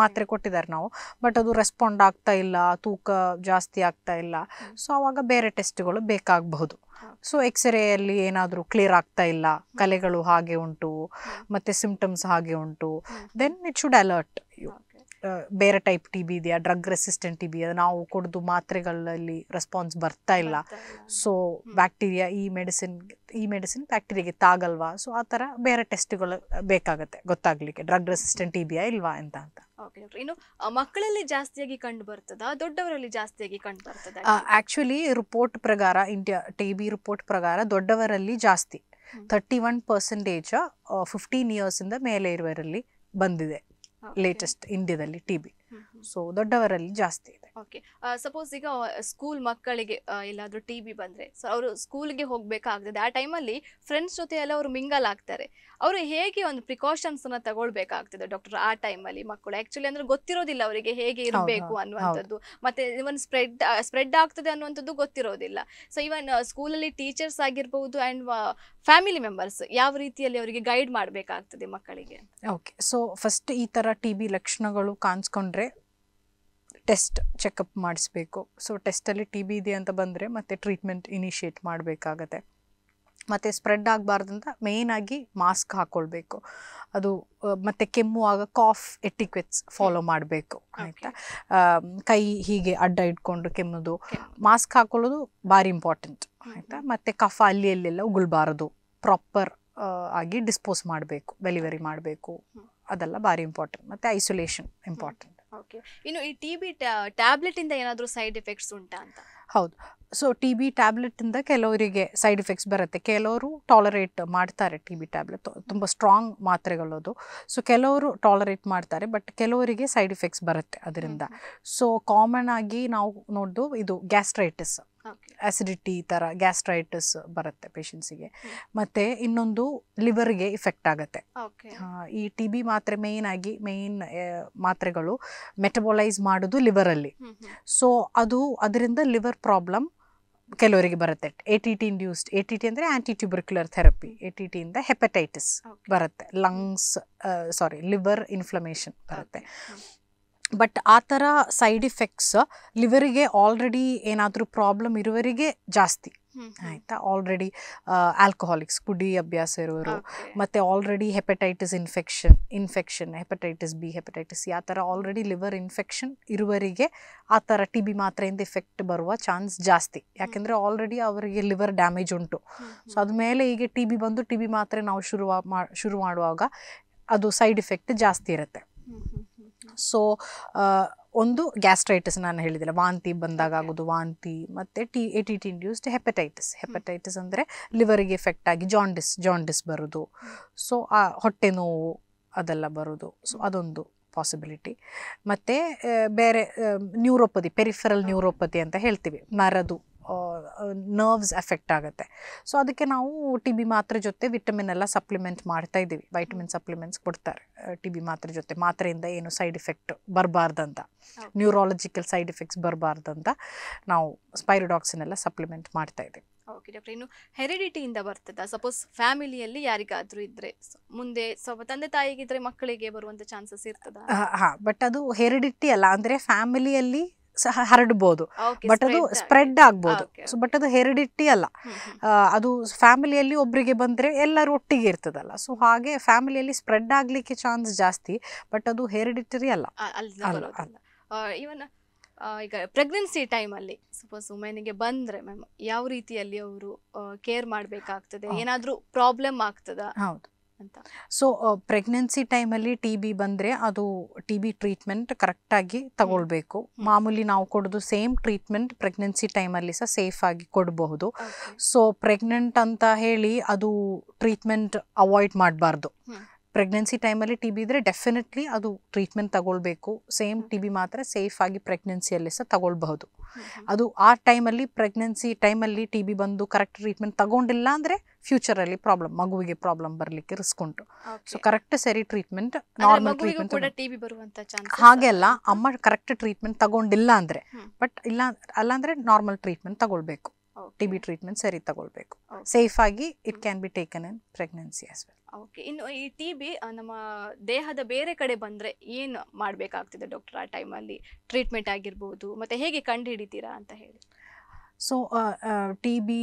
ಮಾತ್ರೆ ಕೊಟ್ಟಿದ್ದಾರೆ ನಾವು ಬಟ್ ಅದು ರೆಸ್ಪಾಂಡ್ ಆಗ್ತಾ ಇಲ್ಲ ತೂಕ ಜಾಸ್ತಿ ಆಗ್ತಾ ಇಲ್ಲ ಸೊ ಆವಾಗ ಬೇರೆ ಟೆಸ್ಟ್ಗಳು ಬೇಕಾಗಬಹುದು ಸೊ ಎಕ್ಸ್ರೇಯಲ್ಲಿ ಏನಾದರೂ ಕ್ಲಿಯರ್ ಆಗ್ತಾ ಇಲ್ಲ ಕಲೆಗಳು ಹಾಗೆ ಉಂಟು ಮತ್ತು ಸಿಂಪ್ಟಮ್ಸ್ ಹಾಗೆ ಉಂಟು then it should alert you ಬೇರೆ ಟೈಪ್ ಟಿ ಬಿ ಇದೆಯಾ ಡ್ರಗ್ ರೆಸಿಸ್ಟೆಂಟ್ ಟಿ ಬಿ ಅದು ನಾವು ಕೊಡೋದು ಮಾತ್ರೆಗಳಲ್ಲಿ ರೆಸ್ಪಾನ್ಸ್ ಬರ್ತಾ ಇಲ್ಲ ಸೊ ಬ್ಯಾಕ್ಟೀರಿಯಾ ಈ ಮೆಡಿಸಿನ್ ಈ ಮೆಡಿಸಿನ್ ಬ್ಯಾಕ್ಟೀರಿಯಾಗೆ ತಾಗಲ್ವಾ ಸೊ ಆ ಥರ ಬೇರೆ ಟೆಸ್ಟ್ಗಳು ಬೇಕಾಗುತ್ತೆ ಗೊತ್ತಾಗಲಿಕ್ಕೆ ಡ್ರಗ್ ರೆಸಿಸ್ಟೆಂಟ್ ಟಿ ಬಿಯಾ ಇಲ್ವಾ ಅಂತ ಅಂತ ಓಕೆ ಇನ್ನು ಮಕ್ಕಳಲ್ಲಿ ಜಾಸ್ತಿಯಾಗಿ ಕಂಡು ಬರ್ತದ ದೊಡ್ಡವರಲ್ಲಿ ಜಾಸ್ತಿಯಾಗಿ ಕಂಡು ಬರ್ತದೆ ಆ್ಯಕ್ಚುಲಿ ರಿಪೋರ್ಟ್ ಪ್ರಕಾರ ಇಂಡಿಯಾ ಟಿ ಬಿ ರಿಪೋರ್ಟ್ ಪ್ರಕಾರ ದೊಡ್ಡವರಲ್ಲಿ ಜಾಸ್ತಿ ಥರ್ಟಿ ಒನ್ ಪರ್ಸೆಂಟೇಜ್ ಫಿಫ್ಟೀನ್ ಇಂದ ಮೇಲೆ ಇರುವರಲ್ಲಿ ಬಂದಿದೆ ಲೇಟೆಸ್ಟ್ ಇಂಡಿಯಾದಲ್ಲಿ ಟಿ ಬಿ ಸೊ ದೊಡ್ಡವರಲ್ಲಿ ಜಾಸ್ತಿ ಇದೆ ಓಕೆ ಸಪೋಸ್ uh, ಈಗ ಸ್ಕೂಲ್ ಮಕ್ಕಳಿಗೆ ಎಲ್ಲಾದರೂ ಟಿ ಬಿ ಬಂದರೆ ಸೊ ಅವರು ಸ್ಕೂಲ್ಗೆ ಹೋಗ್ಬೇಕಾಗ್ತದೆ ಆ ಟೈಮಲ್ಲಿ ಫ್ರೆಂಡ್ಸ್ ಜೊತೆ ಎಲ್ಲ ಅವರು ಮಿಂಗಲ್ ಆಗ್ತಾರೆ ಅವರು ಹೇಗೆ ಒಂದು ಪ್ರಿಕಾಷನ್ಸನ್ನು ತಗೊಳ್ಬೇಕಾಗ್ತದೆ ಡಾಕ್ಟರ್ ಆ ಟೈಮಲ್ಲಿ ಮಕ್ಕಳು ಆ್ಯಕ್ಚುಲಿ ಅಂದ್ರೆ ಗೊತ್ತಿರೋದಿಲ್ಲ ಅವರಿಗೆ ಹೇಗೆ ಇರಬೇಕು ಅನ್ನುವಂಥದ್ದು ಮತ್ತೆ ಇವನ್ ಸ್ಪ್ರೆಡ್ ಸ್ಪ್ರೆಡ್ ಆಗ್ತದೆ ಅನ್ನುವಂಥದ್ದು ಗೊತ್ತಿರೋದಿಲ್ಲ ಸೊ ಇವನ್ ಸ್ಕೂಲಲ್ಲಿ ಟೀಚರ್ಸ್ ಆಗಿರ್ಬೋದು ಅಂಡ್ ಫ್ಯಾಮಿಲಿ ಮೆಂಬರ್ಸ್ ಯಾವ ರೀತಿಯಲ್ಲಿ ಅವರಿಗೆ ಗೈಡ್ ಮಾಡಬೇಕಾಗ್ತದೆ ಮಕ್ಕಳಿಗೆ ಓಕೆ ಸೊ ಫಸ್ಟ್ ಈ ತರ ಟಿ ಬಿ ಲಕ್ಷಣಗಳು ಕಾಣಿಸ್ಕೊಂಡ್ರೆ ಟೆಸ್ಟ್ ಚೆಕಪ್ ಮಾಡಿಸ್ಬೇಕು ಸೊ ಟೆಸ್ಟಲ್ಲಿ ಟಿ ಬಿ ಇದೆ ಅಂತ ಬಂದರೆ ಮತ್ತೆ ಟ್ರೀಟ್ಮೆಂಟ್ ಇನಿಷಿಯೇಟ್ ಮಾಡಬೇಕಾಗತ್ತೆ ಮತ್ತು ಸ್ಪ್ರೆಡ್ ಆಗಬಾರ್ದಂತ ಮೇಯ್ನಾಗಿ ಮಾಸ್ಕ್ ಹಾಕ್ಕೊಳ್ಬೇಕು ಅದು ಮತ್ತು ಕೆಮ್ಮು ಆಗ ಕಾಫ್ ಎಟಿಕ್ವೆಟ್ಸ್ ಫಾಲೋ ಮಾಡಬೇಕು ಆಯಿತಾ ಕೈ ಹೀಗೆ ಅಡ್ಡ ಇಟ್ಕೊಂಡು ಕೆಮ್ಮದು ಮಾಸ್ಕ್ ಹಾಕ್ಕೊಳ್ಳೋದು ಭಾರಿ ಇಂಪಾರ್ಟೆಂಟ್ ಆಯಿತಾ ಮತ್ತು ಕಫ ಅಲ್ಲಿ ಅಲ್ಲೆಲ್ಲ ಉಗುಳ್ಬಾರದು ಪ್ರಾಪರ್ ಆಗಿ ಡಿಸ್ಪೋಸ್ ಮಾಡಬೇಕು ಡೆಲಿವರಿ ಮಾಡಬೇಕು ಅದೆಲ್ಲ ಭಾರಿ ಇಂಪಾರ್ಟೆಂಟ್ ಮತ್ತು ಐಸೋಲೇಷನ್ ಇಂಪಾರ್ಟೆಂಟ್ ಓಕೆ ಇನ್ನು ಈ ಟಿ ಬಿ ಟ್ಯಾಬ್ಲೆಟ್ ಇಂದ ಏನಾದರೂ ಸೈಡ್ ಎಫೆಕ್ಟ್ಸ್ ಉಂಟಾ ಅಂತ ಹೌದು ಸೊ ಟಿ ಬಿ ಟ್ಯಾಬ್ಲೆಟಿಂದ ಕೆಲವರಿಗೆ ಸೈಡ್ ಎಫೆಕ್ಟ್ಸ್ ಬರುತ್ತೆ ಕೆಲವರು ಟಾಲರೇಟ್ ಮಾಡ್ತಾರೆ ಟಿ ಬಿ ಟ್ಯಾಬ್ಲೆಟ್ ತುಂಬ ಸ್ಟ್ರಾಂಗ್ ಮಾತ್ರೆಗಳದು ಸೊ ಕೆಲವರು ಟಾಲರೇಟ್ ಮಾಡ್ತಾರೆ ಬಟ್ ಕೆಲವರಿಗೆ ಸೈಡ್ ಎಫೆಕ್ಟ್ಸ್ ಬರುತ್ತೆ ಅದರಿಂದ ಸೊ ಕಾಮನ್ ಆಗಿ ನಾವು ನೋಡೋದು ಇದು ಗ್ಯಾಸ್ಟ್ರೈಟಿಸ್ ಆ್ಯಸಿಡಿಟಿ ಥರ ಗ್ಯಾಸ್ಟ್ರೈಟಿಸ್ ಬರುತ್ತೆ ಪೇಷಂಟ್ಸಿಗೆ ಮತ್ತು ಇನ್ನೊಂದು ಲಿವರ್ಗೆ ಇಫೆಕ್ಟ್ ಆಗುತ್ತೆ ಈ ಟಿ ಬಿ ಮಾತ್ರೆ ಮೇಯ್ನ್ ಆಗಿ ಮೇಯ್ನ್ ಮಾತ್ರೆಗಳು ಮೆಟಬೊಲೈಸ್ ಮಾಡೋದು ಲಿವರಲ್ಲಿ ಸೊ ಅದು ಅದರಿಂದ ಲಿವರ್ ಪ್ರಾಬ್ಲಮ್ ಕೆಲವರಿಗೆ ಬರುತ್ತೆ A T T induced A T T ಅಂದರೆ anti tubercular therapy A T ಟಿಯಿಂದ ಹೆಪಟೈಟಿಸ್ ಬರುತ್ತೆ ಲಂಗ್ಸ್ ಸಾರಿ ಲಿವರ್ ಇನ್ಫ್ಲಮೇಷನ್ ಬರುತ್ತೆ ಬಟ್ ಆ ಥರ ಸೈಡ್ ಇಫೆಕ್ಟ್ಸ್ ಲಿವರಿಗೆ ಆಲ್ರೆಡಿ ಏನಾದರೂ ಪ್ರಾಬ್ಲಮ್ ಇರುವರಿಗೆ ಜಾಸ್ತಿ ಆಯಿತಾ ಆಲ್ರೆಡಿ ಆಲ್ಕೋಹಾಲಿಕ್ಸ್ ಕುಡಿ ಅಭ್ಯಾಸ ಇರೋರು ಮತ್ತು already hepatitis infection infection hepatitis B hepatitis ಆ ಥರ ಆಲ್ರೆಡಿ ಲಿವರ್ ಇನ್ಫೆಕ್ಷನ್ ಇರುವರಿಗೆ ಆ ಥರ ಟಿ ಬಿ ಮಾತ್ರೆಯಿಂದ ಇಫೆಕ್ಟ್ ಬರುವ ಚಾನ್ಸ್ ಜಾಸ್ತಿ ಯಾಕೆಂದರೆ ಆಲ್ರೆಡಿ ಅವರಿಗೆ ಲಿವರ್ ಡ್ಯಾಮೇಜ್ ಉಂಟು ಸೊ ಅದ್ಮೇಲೆ ಈಗ ಟಿ ಬಿ ಬಂದು ಟಿ ಬಿ ಮಾತ್ರೆ ನಾವು ಶುರು ಮಾ ಶುರು ಮಾಡುವಾಗ ಅದು ಸೈಡ್ ಇಫೆಕ್ಟ್ ಜಾಸ್ತಿ ಇರುತ್ತೆ ಸೊ ಒಂದು ಗ್ಯಾಸ್ಟ್ರೈಟಿಸ್ ನಾನು ಹೇಳಿದಿಲ್ಲ ವಾಂತಿ ಬಂದಾಗ ಆಗೋದು ವಾಂತಿ ಮತ್ತು T A T T induced hepatitis hepatitis ಅಂದರೆ ಲಿವರಿಗೆ ಎಫೆಕ್ಟ್ ಆಗಿ ಜಾಂಡಿಸ್ ಜಾಂಡಿಸ್ ಬರೋದು ಸೊ ಆ ಹೊಟ್ಟೆ ನೋವು ಅದೆಲ್ಲ ಬರೋದು ಸೊ ಅದೊಂದು ಪಾಸಿಬಿಲಿಟಿ ಮತ್ತು ಬೇರೆ ನ್ಯೂರೋಪತಿ ಪೆರಿಫರಲ್ ನ್ಯೂರೋಪತಿ ಅಂತ ಹೇಳ್ತೀವಿ ಮರದು ನರ್ವ್ಸ್ ಎಫೆಕ್ಟ್ ಆಗುತ್ತೆ ಸೊ ಅದಕ್ಕೆ ನಾವು ಟಿ ಬಿ ಮಾತ್ರೆ ಜೊತೆ ವಿಟಮಿನ್ ಎಲ್ಲ ಸಪ್ಲಿಮೆಂಟ್ ಮಾಡ್ತಾ ಇದ್ದೀವಿ ವೈಟಮಿನ್ ಸಪ್ಲಿಮೆಂಟ್ಸ್ ಕೊಡ್ತಾರೆ ಟಿ ಬಿ ಮಾತ್ರೆ ಜೊತೆ ಮಾತ್ರೆಯಿಂದ ಏನು ಸೈಡ್ ಎಫೆಕ್ಟ್ ಬರಬಾರ್ದಂತ ನ್ಯೂರಾಲಜಿಕಲ್ ಸೈಡ್ ಎಫೆಕ್ಟ್ಸ್ ಬರಬಾರ್ದಂತ ನಾವು ಸ್ಪೈರೋಡಾಕ್ಸಿನ್ ಎಲ್ಲ ಸಪ್ಲಿಮೆಂಟ್ ಮಾಡ್ತಾ ಇದ್ದೀವಿ ಓಕೆ ಡಾಕ್ಟರ್ ಇನ್ನು ಹೆರಿಡಿಟಿಯಿಂದ ಬರ್ತದ ಸಪೋಸ್ ಫ್ಯಾಮಿಲಿಯಲ್ಲಿ ಯಾರಿಗಾದರೂ ಇದ್ದರೆ ಮುಂದೆ ಸ್ವಲ್ಪ ತಂದೆ ತಾಯಿಗಿದ್ರೆ ಮಕ್ಕಳಿಗೆ ಬರುವಂಥ ಚಾನ್ಸಸ್ ಇರ್ತದ ಹಾಂ ಬಟ್ ಅದು ಹೆರಿಡಿಟಿ ಅಲ್ಲ ಅಂದರೆ ಫ್ಯಾಮಿಲಿಯಲ್ಲಿ ಸಹ ಹರಡ್ಬೋದು ಬಟ್ ಅದು ಸ್ಪ್ರೆಡ್ ಆಗ್ಬೋದು ಸೊ ಬಟ್ ಅದು ಹೆರಿಡಿಟಿ ಅಲ್ಲ ಅದು ಫ್ಯಾಮಿಲಿಯಲ್ಲಿ ಒಬ್ಬರಿಗೆ ಬಂದ್ರೆ ಎಲ್ಲರೂ ಒಟ್ಟಿಗೆ ಇರ್ತದಲ್ಲ ಸೊ ಹಾಗೆ ಫ್ಯಾಮಿಲಿಯಲ್ಲಿ ಸ್ಪ್ರೆಡ್ ಆಗಲಿಕ್ಕೆ ಚಾನ್ಸ್ ಜಾಸ್ತಿ ಬಟ್ ಅದು ಹೆರಿಡಿಟರಿ ಅಲ್ಲ ಇವನ್ ಈಗ ಪ್ರೆಗ್ನೆನ್ಸಿ ಟೈಮಲ್ಲಿ ಸಪೋಸ್ ವುಮೆನ್ಗೆ ಬಂದರೆ ಮ್ಯಾಮ್ ಯಾವ ರೀತಿಯಲ್ಲಿ ಅವರು ಕೇರ್ ಮಾಡಬೇಕಾಗ್ತದೆ ಏನಾದರೂ ಪ್ರಾಬ್ಲಮ್ ಆಗ್ತದ ಹೌದು ಅಂತ ಸೊ ಪ್ರೆಗ್ನೆನ್ಸಿ ಟೈಮಲ್ಲಿ ಟಿ ಬಿ ಬಂದರೆ ಅದು ಟಿ ಬಿ ಟ್ರೀಟ್ಮೆಂಟ್ ಕರೆಕ್ಟಾಗಿ ತಗೊಳ್ಬೇಕು ಮಾಮೂಲಿ ನಾವು ಕೊಡೋದು ಸೇಮ್ ಟ್ರೀಟ್ಮೆಂಟ್ ಪ್ರೆಗ್ನೆನ್ಸಿ ಟೈಮಲ್ಲಿ ಸಹ ಸೇಫ್ ಆಗಿ ಕೊಡಬಹುದು ಸೊ ಪ್ರೆಗ್ನೆಂಟ್ ಅಂತ ಹೇಳಿ ಅದು ಟ್ರೀಟ್ಮೆಂಟ್ ಅವಾಯ್ಡ್ ಮಾಡಬಾರ್ದು ಪ್ರೆಗ್ನೆನ್ಸಿ ಟೈಮಲ್ಲಿ ಟಿ ಬಿ ಇದ್ದರೆ ಡೆಫಿನೆಟ್ಲಿ ಅದು ಟ್ರೀಟ್ಮೆಂಟ್ ತಗೊಳ್ಬೇಕು ಸೇಮ್ ಟಿ ಬಿ ಮಾತ್ರ ಸೇಫ್ ಆಗಿ ಪ್ರೆಗ್ನೆನ್ಸಿಯಲ್ಲಿ ಸಹ ತಗೊಳ್ಬಹುದು ಅದು ಆ ಟೈಮಲ್ಲಿ ಪ್ರೆಗ್ನೆನ್ಸಿ ಟೈಮಲ್ಲಿ ಟಿ ಬಿ ಬಂದು ಕರೆಕ್ಟ್ ಟ್ರೀಟ್ಮೆಂಟ್ ತಗೊಂಡಿಲ್ಲ ಅಂದರೆ ಫ್ಯೂಚರಲ್ಲಿ ಪ್ರಾಬ್ಲಮ್ ಮಗುವಿಗೆ ಪ್ರಾಬ್ಲಮ್ ಬರಲಿಕ್ಕೆ ರಿಸ್ಕ್ ಉಂಟು ಸೊ ಕರೆಕ್ಟ್ ಸರಿ ಟ್ರೀಟ್ಮೆಂಟ್ ನಾರ್ಮಲ್ ಟ್ರೀಟ್ಮೆಂಟ್ ಹಾಗೆ ಅಲ್ಲ ಅಮ್ಮ ಕರೆಕ್ಟ್ ಟ್ರೀಟ್ಮೆಂಟ್ ತಗೊಂಡಿಲ್ಲ ಅಂದರೆ ಬಟ್ ಇಲ್ಲ ಅಲ್ಲ ನಾರ್ಮಲ್ ಟ್ರೀಟ್ಮೆಂಟ್ ತಗೊಳ್ಬೇಕು ಟಿ ಬಿ ಟ್ರೀಟ್ಮೆಂಟ್ ಸರಿ ತಗೊಳ್ಬೇಕು ಸೇಫ್ ಆಗಿ it can be taken in pregnancy as well okay ಇನ್ನು ಈ ಟಿ ಬಿ ನಮ್ಮ ದೇಹದ ಬೇರೆ ಕಡೆ ಬಂದರೆ ಏನು ಮಾಡಬೇಕಾಗ್ತದೆ ಡಾಕ್ಟರ್ ಆ ಟೈಮಲ್ಲಿ ಟ್ರೀಟ್ಮೆಂಟ್ ಆಗಿರ್ಬೋದು ಮತ್ತೆ ಹೇಗೆ ಕಂಡು ಹಿಡಿತೀರಾ ಅಂತ ಹೇಳಿ ಸೊ ಟಿ ಬಿ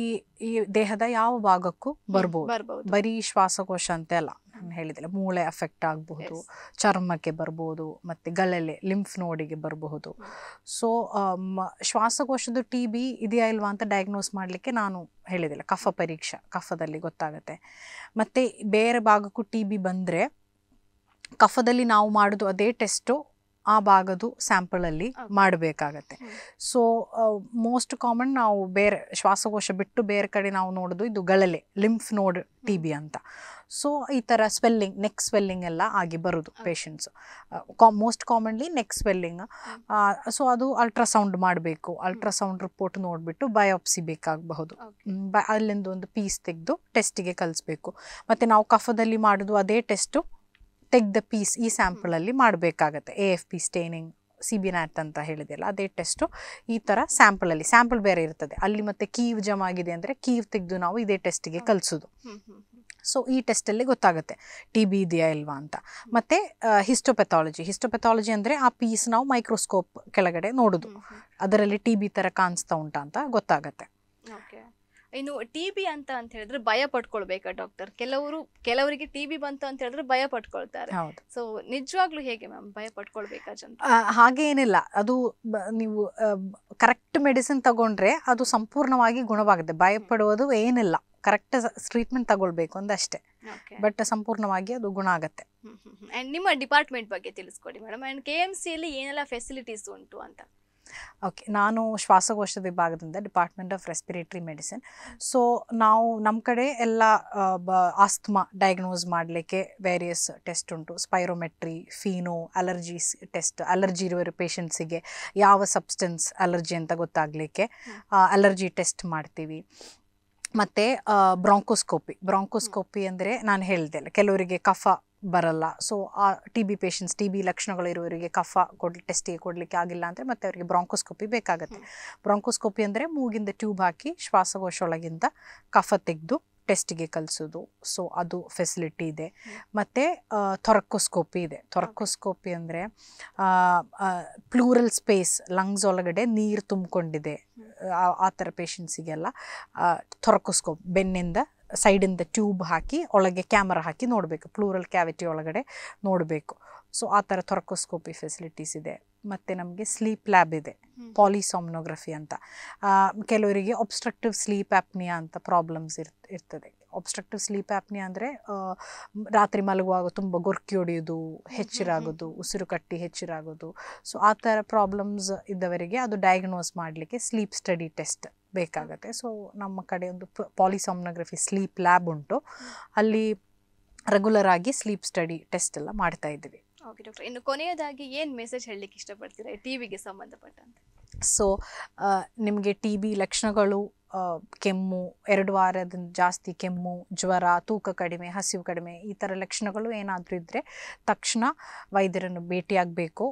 ಈ ದೇಹದ ಯಾವ ಭಾಗಕ್ಕೂ ಬರ್ಬೋದು ಬರೀ ಶ್ವಾಸಕೋಶ ಅಂತ ಅಲ್ಲ ನಾನು ಹೇಳಿದಿಲ್ಲ ಮೂಳೆ ಅಫೆಕ್ಟ್ ಆಗಬಹುದು ಚರ್ಮಕ್ಕೆ ಬರ್ಬೋದು ಮತ್ತೆ ಗಲಲೆ ಲಿಂಫ್ ನೋಡಿಗೆ ಬರಬಹುದು ಸೊ ಶ್ವಾಸಕೋಶದ ಟಿ ಬಿ ಇದೆಯಾ ಇಲ್ವಾ ಅಂತ ಡಯಾಗ್ನೋಸ್ ಮಾಡಲಿಕ್ಕೆ ನಾನು ಹೇಳಿದಿಲ್ಲ ಕಫ ಪರೀಕ್ಷೆ ಕಫದಲ್ಲಿ ಗೊತ್ತಾಗುತ್ತೆ ಮತ್ತೆ ಬೇರೆ ಭಾಗಕ್ಕೂ ಟಿ ಬಿ ಬಂದರೆ ಕಫದಲ್ಲಿ ನಾವು ಮಾಡೋದು ಅದೇ ಟೆಸ್ಟು ಆ ಭಾಗದ್ದು ಸ್ಯಾಂಪಲಲ್ಲಿ ಮಾಡಬೇಕಾಗತ್ತೆ ಸೊ ಮೋಸ್ಟ್ ಕಾಮನ್ ನಾವು ಬೇರೆ ಶ್ವಾಸಕೋಶ ಬಿಟ್ಟು ಬೇರೆ ಕಡೆ ನಾವು ನೋಡೋದು ಇದು ಗಳಲೆ ಲಿಂಫ್ ನೋಡ್ ಟಿ ಬಿ ಅಂತ ಸೊ ಈ ಥರ ಸ್ವೆಲ್ಲಿಂಗ್ ನೆಕ್ ಸ್ವೆಲ್ಲಿಂಗ್ ಎಲ್ಲ ಆಗಿ ಬರೋದು ಪೇಷಂಟ್ಸ್ ಕಾ most commonly neck swelling so ಅದು ಅಲ್ಟ್ರಾಸೌಂಡ್ ಮಾಡಬೇಕು ಅಲ್ಟ್ರಾಸೌಂಡ್ ರಿಪೋರ್ಟ್ ನೋಡಿಬಿಟ್ಟು ಬಯೋಪ್ಸಿ ಬೇಕಾಗಬಹುದು ಬ ಅಲ್ಲಿಂದ ಒಂದು ಪೀಸ್ ತೆಗೆದು ಟೆಸ್ಟಿಗೆ ಕಲಿಸ್ಬೇಕು ಮತ್ತು ನಾವು ಕಫದಲ್ಲಿ ಮಾಡೋದು ಅದೇ ಟೆಸ್ಟು ತೆಗ್ದ ಪೀಸ್ ಈ ಸ್ಯಾಂಪಲಲ್ಲಿ ಮಾಡಬೇಕಾಗತ್ತೆ A F P staining C B NAAT ಅಂತ ಹೇಳಿದೆಯಲ್ಲ ಅದೇ ಟೆಸ್ಟು ಈ ಥರ ಸ್ಯಾಂಪಲಲ್ಲಿ ಸ್ಯಾಂಪಲ್ ಬೇರೆ ಇರ್ತದೆ ಅಲ್ಲಿ ಮತ್ತೆ ಕೀವ್ ಜಮ ಆಗಿದೆ ಅಂದರೆ ಕೀವ್ ತೆಗೆದು ನಾವು ಇದೇ ಟೆಸ್ಟಿಗೆ ಕಲಿಸೋದು ಸೊ ಈ ಟೆಸ್ಟಲ್ಲಿ ಗೊತ್ತಾಗುತ್ತೆ ಟಿ ಬಿ ಇದೆಯಾ ಇಲ್ವಾ ಅಂತ ಮತ್ತು ಹಿಸ್ಟೋಪೆಥಾಲಜಿ ಹಿಸ್ಟೋಪೆಥಾಲಜಿ ಅಂದರೆ ಆ ಪೀಸ್ ನಾವು ಮೈಕ್ರೋಸ್ಕೋಪ್ ಕೆಳಗಡೆ ನೋಡೋದು ಅದರಲ್ಲಿ ಟಿ ಬಿ ಥರ ಕಾಣಿಸ್ತಾ ಉಂಟಾ ಅಂತ ಗೊತ್ತಾಗುತ್ತೆ ಇನ್ನು ಟಿ ಬಿ ಅಂತ ಅಂತ ಹೇಳಿದ್ರೆ ಭಯ ಪಡ್ಕೊಳ್ಬೇಕಾ ಡಾಕ್ಟರ್ ಕೆಲವರು ಕೆಲವರಿಗೆ ಟಿ ಬಿ ಬಂತು ಅಂತ ಹೇಳಿದ್ರೆ ಭಯ ಪಡ್ಕೊಳ್ತಾರೆ ಸೊ ನಿಜವಾಗ್ಲೂ ಹೇಗೆ ಮ್ಯಾಮ್ ಭಯ ಪಟ್ಕೊಳ್ಬೇಕಾ ಜನ ಏನಿಲ್ಲ ಅದು ನೀವು ಕರೆಕ್ಟ್ ಮೆಡಿಸಿನ್ ತಗೊಂಡ್ರೆ ಅದು ಸಂಪೂರ್ಣವಾಗಿ ಗುಣವಾಗುತ್ತೆ ಭಯ ಪಡುವುದು ಏನಿಲ್ಲ ಕರೆಕ್ಟ್ ಟ್ರೀಟ್ಮೆಂಟ್ ತಗೊಳ್ಬೇಕು ಅಂದಷ್ಟೇ ಬಟ್ ಸಂಪೂರ್ಣವಾಗಿ ಅದು ಗುಣ ಆಗುತ್ತೆ ನಿಮ್ಮ ಡಿಪಾರ್ಟ್ಮೆಂಟ್ ಬಗ್ಗೆ ತಿಳಿಸ್ಕೊಡಿ ಮೇಡಮ್ ಕೆ ಎಮ್ ಸಿ ಅಲ್ಲಿ ಏನೆಲ್ಲ ಫೆಸಿಲಿಟೀಸ್ ಉಂಟು ಅಂತ ಓಕೆ ನಾನು ಶ್ವಾಸಕೋಶ ವಿಭಾಗದಿಂದ department of respiratory medicine so ನಾವು ನಮ್ಮ ಕಡೆ ಎಲ್ಲ ಬ ಆಸ್ತ್ಮಾ ಡಯಾಗ್ನೋಸ್ ಮಾಡಲಿಕ್ಕೆ ವೇರಿಯಸ್ ಟೆಸ್ಟ್ ಉಂಟು spirometry FeNO allergies test allergy ಇರುವ ಪೇಷಂಟ್ಸಿಗೆ ಯಾವ ಸಬ್ಸ್ಟೆನ್ಸ್ ಅಲರ್ಜಿ ಅಂತ ಗೊತ್ತಾಗಲಿಕ್ಕೆ ಅಲರ್ಜಿ ಟೆಸ್ಟ್ ಮಾಡ್ತೀವಿ ಮತ್ತು ಬ್ರಾಂಕೋಸ್ಕೋಪಿ ಬ್ರಾಂಕೋಸ್ಕೋಪಿ ಅಂದರೆ ನಾನು ಹೇಳಿದೆ ಅಲ್ಲ ಕೆಲವರಿಗೆ ಕಫ ಬರಲ್ಲ ಸೊ ಆ T B patients T B ಇರುವವರಿಗೆ ಕಫ ಕೊಡ್ ಟೆಸ್ಟಿಗೆ ಕೊಡಲಿಕ್ಕೆ ಆಗಿಲ್ಲ ಅಂದರೆ ಮತ್ತೆ ಅವರಿಗೆ ಬ್ರಾಂಕೋಸ್ಕೋಪಿ ಬೇಕಾಗುತ್ತೆ ಬ್ರಾಂಕೋಸ್ಕೋಪಿ ಅಂದರೆ ಮೂಗಿಂದ ಟ್ಯೂಬ್ ಹಾಕಿ ಶ್ವಾಸಕೋಶ ಕಫ ತೆಗೆದು ಟೆಸ್ಟಿಗೆ ಕಲಿಸೋದು ಸೊ ಅದು ಫೆಸಿಲಿಟಿ ಇದೆ ಮತ್ತು ಥೊರಕೋಸ್ಕೋಪಿ ಇದೆ ಥೊರಕೋಸ್ಕೋಪಿ ಅಂದರೆ ಪ್ಲೂರಲ್ ಸ್ಪೇಸ್ ಲಂಗ್ಸ್ ಒಳಗಡೆ ನೀರು ತುಂಬಿಕೊಂಡಿದೆ ಆ ಥರ ಪೇಷಂಟ್ಸಿಗೆಲ್ಲ ಥೊರಕೋಸ್ಕೋಪ್ ಬೆನ್ನಿಂದ ಸೈಡಿಂದ ಟ್ಯೂಬ್ ಹಾಕಿ ಒಳಗೆ ಕ್ಯಾಮರಾ ಹಾಕಿ ನೋಡಬೇಕು ಪ್ಲೂರಲ್ ಕ್ಯಾವಿಟಿ ಒಳಗಡೆ ನೋಡಬೇಕು ಸೊ ಆ ಥರ ಥೊರಕೋಸ್ಕೋಪಿ ಫೆಸಿಲಿಟೀಸ್ ಇದೆ ಮತ್ತು ನಮಗೆ ಸ್ಲೀಪ್ ಲ್ಯಾಬ್ ಇದೆ ಪಾಲಿಸೋಮ್ನೋಗ್ರಫಿ ಅಂತ ಕೆಲವರಿಗೆ ಒಬ್ಸ್ಟ್ರಕ್ಟಿವ್ ಸ್ಲೀಪ್ ಆ್ಯಪ್ನಿಯಾ ಅಂತ ಪ್ರಾಬ್ಲಮ್ಸ್ ಇರ್ ಇರ್ತದೆ ಆಬ್ಸ್ಟ್ರಕ್ಟಿವ್ ಸ್ಲೀಪ್ ಆ್ಯಪ್ನಿ ಅಂದರೆ ರಾತ್ರಿ ಮಲಗುವಾಗ ತುಂಬ ಗೊರ್ಕಿ ಹೊಡೆಯೋದು ಹೆಚ್ಚಿರಾಗೋದು ಉಸಿರು ಕಟ್ಟಿ ಹೆಚ್ಚಿರಾಗೋದು ಸೊ ಆ ಥರ ಪ್ರಾಬ್ಲಮ್ಸ್ ಇದ್ದವರಿಗೆ ಅದು ಡಯಾಗ್ನೋಸ್ ಮಾಡಲಿಕ್ಕೆ ಸ್ಲೀಪ್ ಸ್ಟಡಿ ಟೆಸ್ಟ್ ಬೇಕಾಗುತ್ತೆ ಸೊ ನಮ್ಮ ಕಡೆ ಒಂದು ಪಾಲಿಸೋಮ್ನೋಗ್ರಫಿ ಸ್ಲೀಪ್ ಲ್ಯಾಬ್ ಉಂಟು ಅಲ್ಲಿ ರೆಗ್ಯುಲರ್ ಆಗಿ ಸ್ಲೀಪ್ ಸ್ಟಡಿ ಟೆಸ್ಟ್ ಎಲ್ಲ ಮಾಡ್ತಾ ಇದ್ದೀವಿ ಓಕೆ ಡಾಕ್ಟರ್ ಇನ್ನು ಕೊನೆಯದಾಗಿ ಏನು ಮೆಸೇಜ್ ಹೇಳಲಿಕ್ಕೆ ಇಷ್ಟಪಡ್ತೀರಾ ಟಿವಿಗೆ ಸಂಬಂಧಪಟ್ಟಂತೆ ಸೊ ನಿಮಗೆ ಟಿ ಬಿ ಲಕ್ಷಣಗಳು ಕೆಮ್ಮು ಎರಡು ವಾರದಿಂದ ಜಾಸ್ತಿ ಕೆಮ್ಮು ಜ್ವರ ತೂಕ ಕಡಿಮೆ ಹಸಿವು ಕಡಿಮೆ ಈ ಥರ ಲಕ್ಷಣಗಳು ಏನಾದರೂ ಇದ್ದರೆ ತಕ್ಷಣ ವೈದ್ಯರನ್ನು ಭೇಟಿಯಾಗಬೇಕು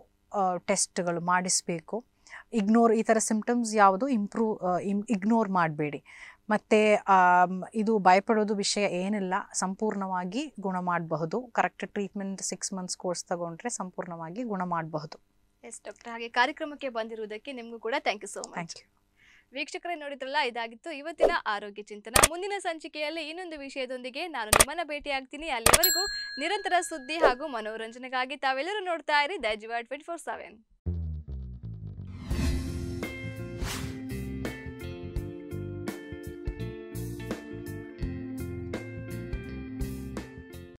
ಟೆಸ್ಟ್ಗಳು ಮಾಡಿಸಬೇಕು ಇಗ್ನೋರ್ ಈ ಥರ ಸಿಂಪ್ಟಮ್ಸ್ ಯಾವುದು ಇಂಪ್ರೂವ್ ಇಗ್ನೋರ್ ಮಾಡಬೇಡಿ ಮತ್ತು ಇದು ಭಯಪಡೋದು ವಿಷಯ ಏನಿಲ್ಲ ಸಂಪೂರ್ಣವಾಗಿ ಗುಣ ಮಾಡಬಹುದು correct treatment six months course ತಗೊಂಡ್ರೆ ಸಂಪೂರ್ಣವಾಗಿ ಗುಣ ಮಾಡಬಹುದು ಎಸ್ ಡಾಕ್ಟರ್ ಹಾಗೆ ಕಾರ್ಯಕ್ರಮಕ್ಕೆ ಬಂದಿರುವುದಕ್ಕೆ ನಿಮಗೂ ಕೂಡ ಥ್ಯಾಂಕ್ ಯು ಸೋ ಮಚ್ ವೀಕ್ಷಕರೇ ನೋಡಿದ್ರಲ್ಲ ಇದಾಗಿತ್ತು ಇವತ್ತಿನ ಆರೋಗ್ಯ ಚಿಂತನ ಮುಂದಿನ ಸಂಚಿಕೆಯಲ್ಲಿ ಇನ್ನೊಂದು ವಿಷಯದೊಂದಿಗೆ ನಾನು ನಿಮ್ಮನ್ನ ಭೇಟಿಯಾಗ್ತೀನಿ ಅಲ್ಲಿವರೆಗೂ ನಿರಂತರ ಸುದ್ದಿ ಹಾಗೂ ಮನೋರಂಜನೆಗಾಗಿ ತಾವೆಲ್ಲರೂ ನೋಡ್ತಾ ಇರಿ ದೈಜುವಾ ಟ್ವೆಂಟಿ ಫೋರ್ ಸೆವೆನ್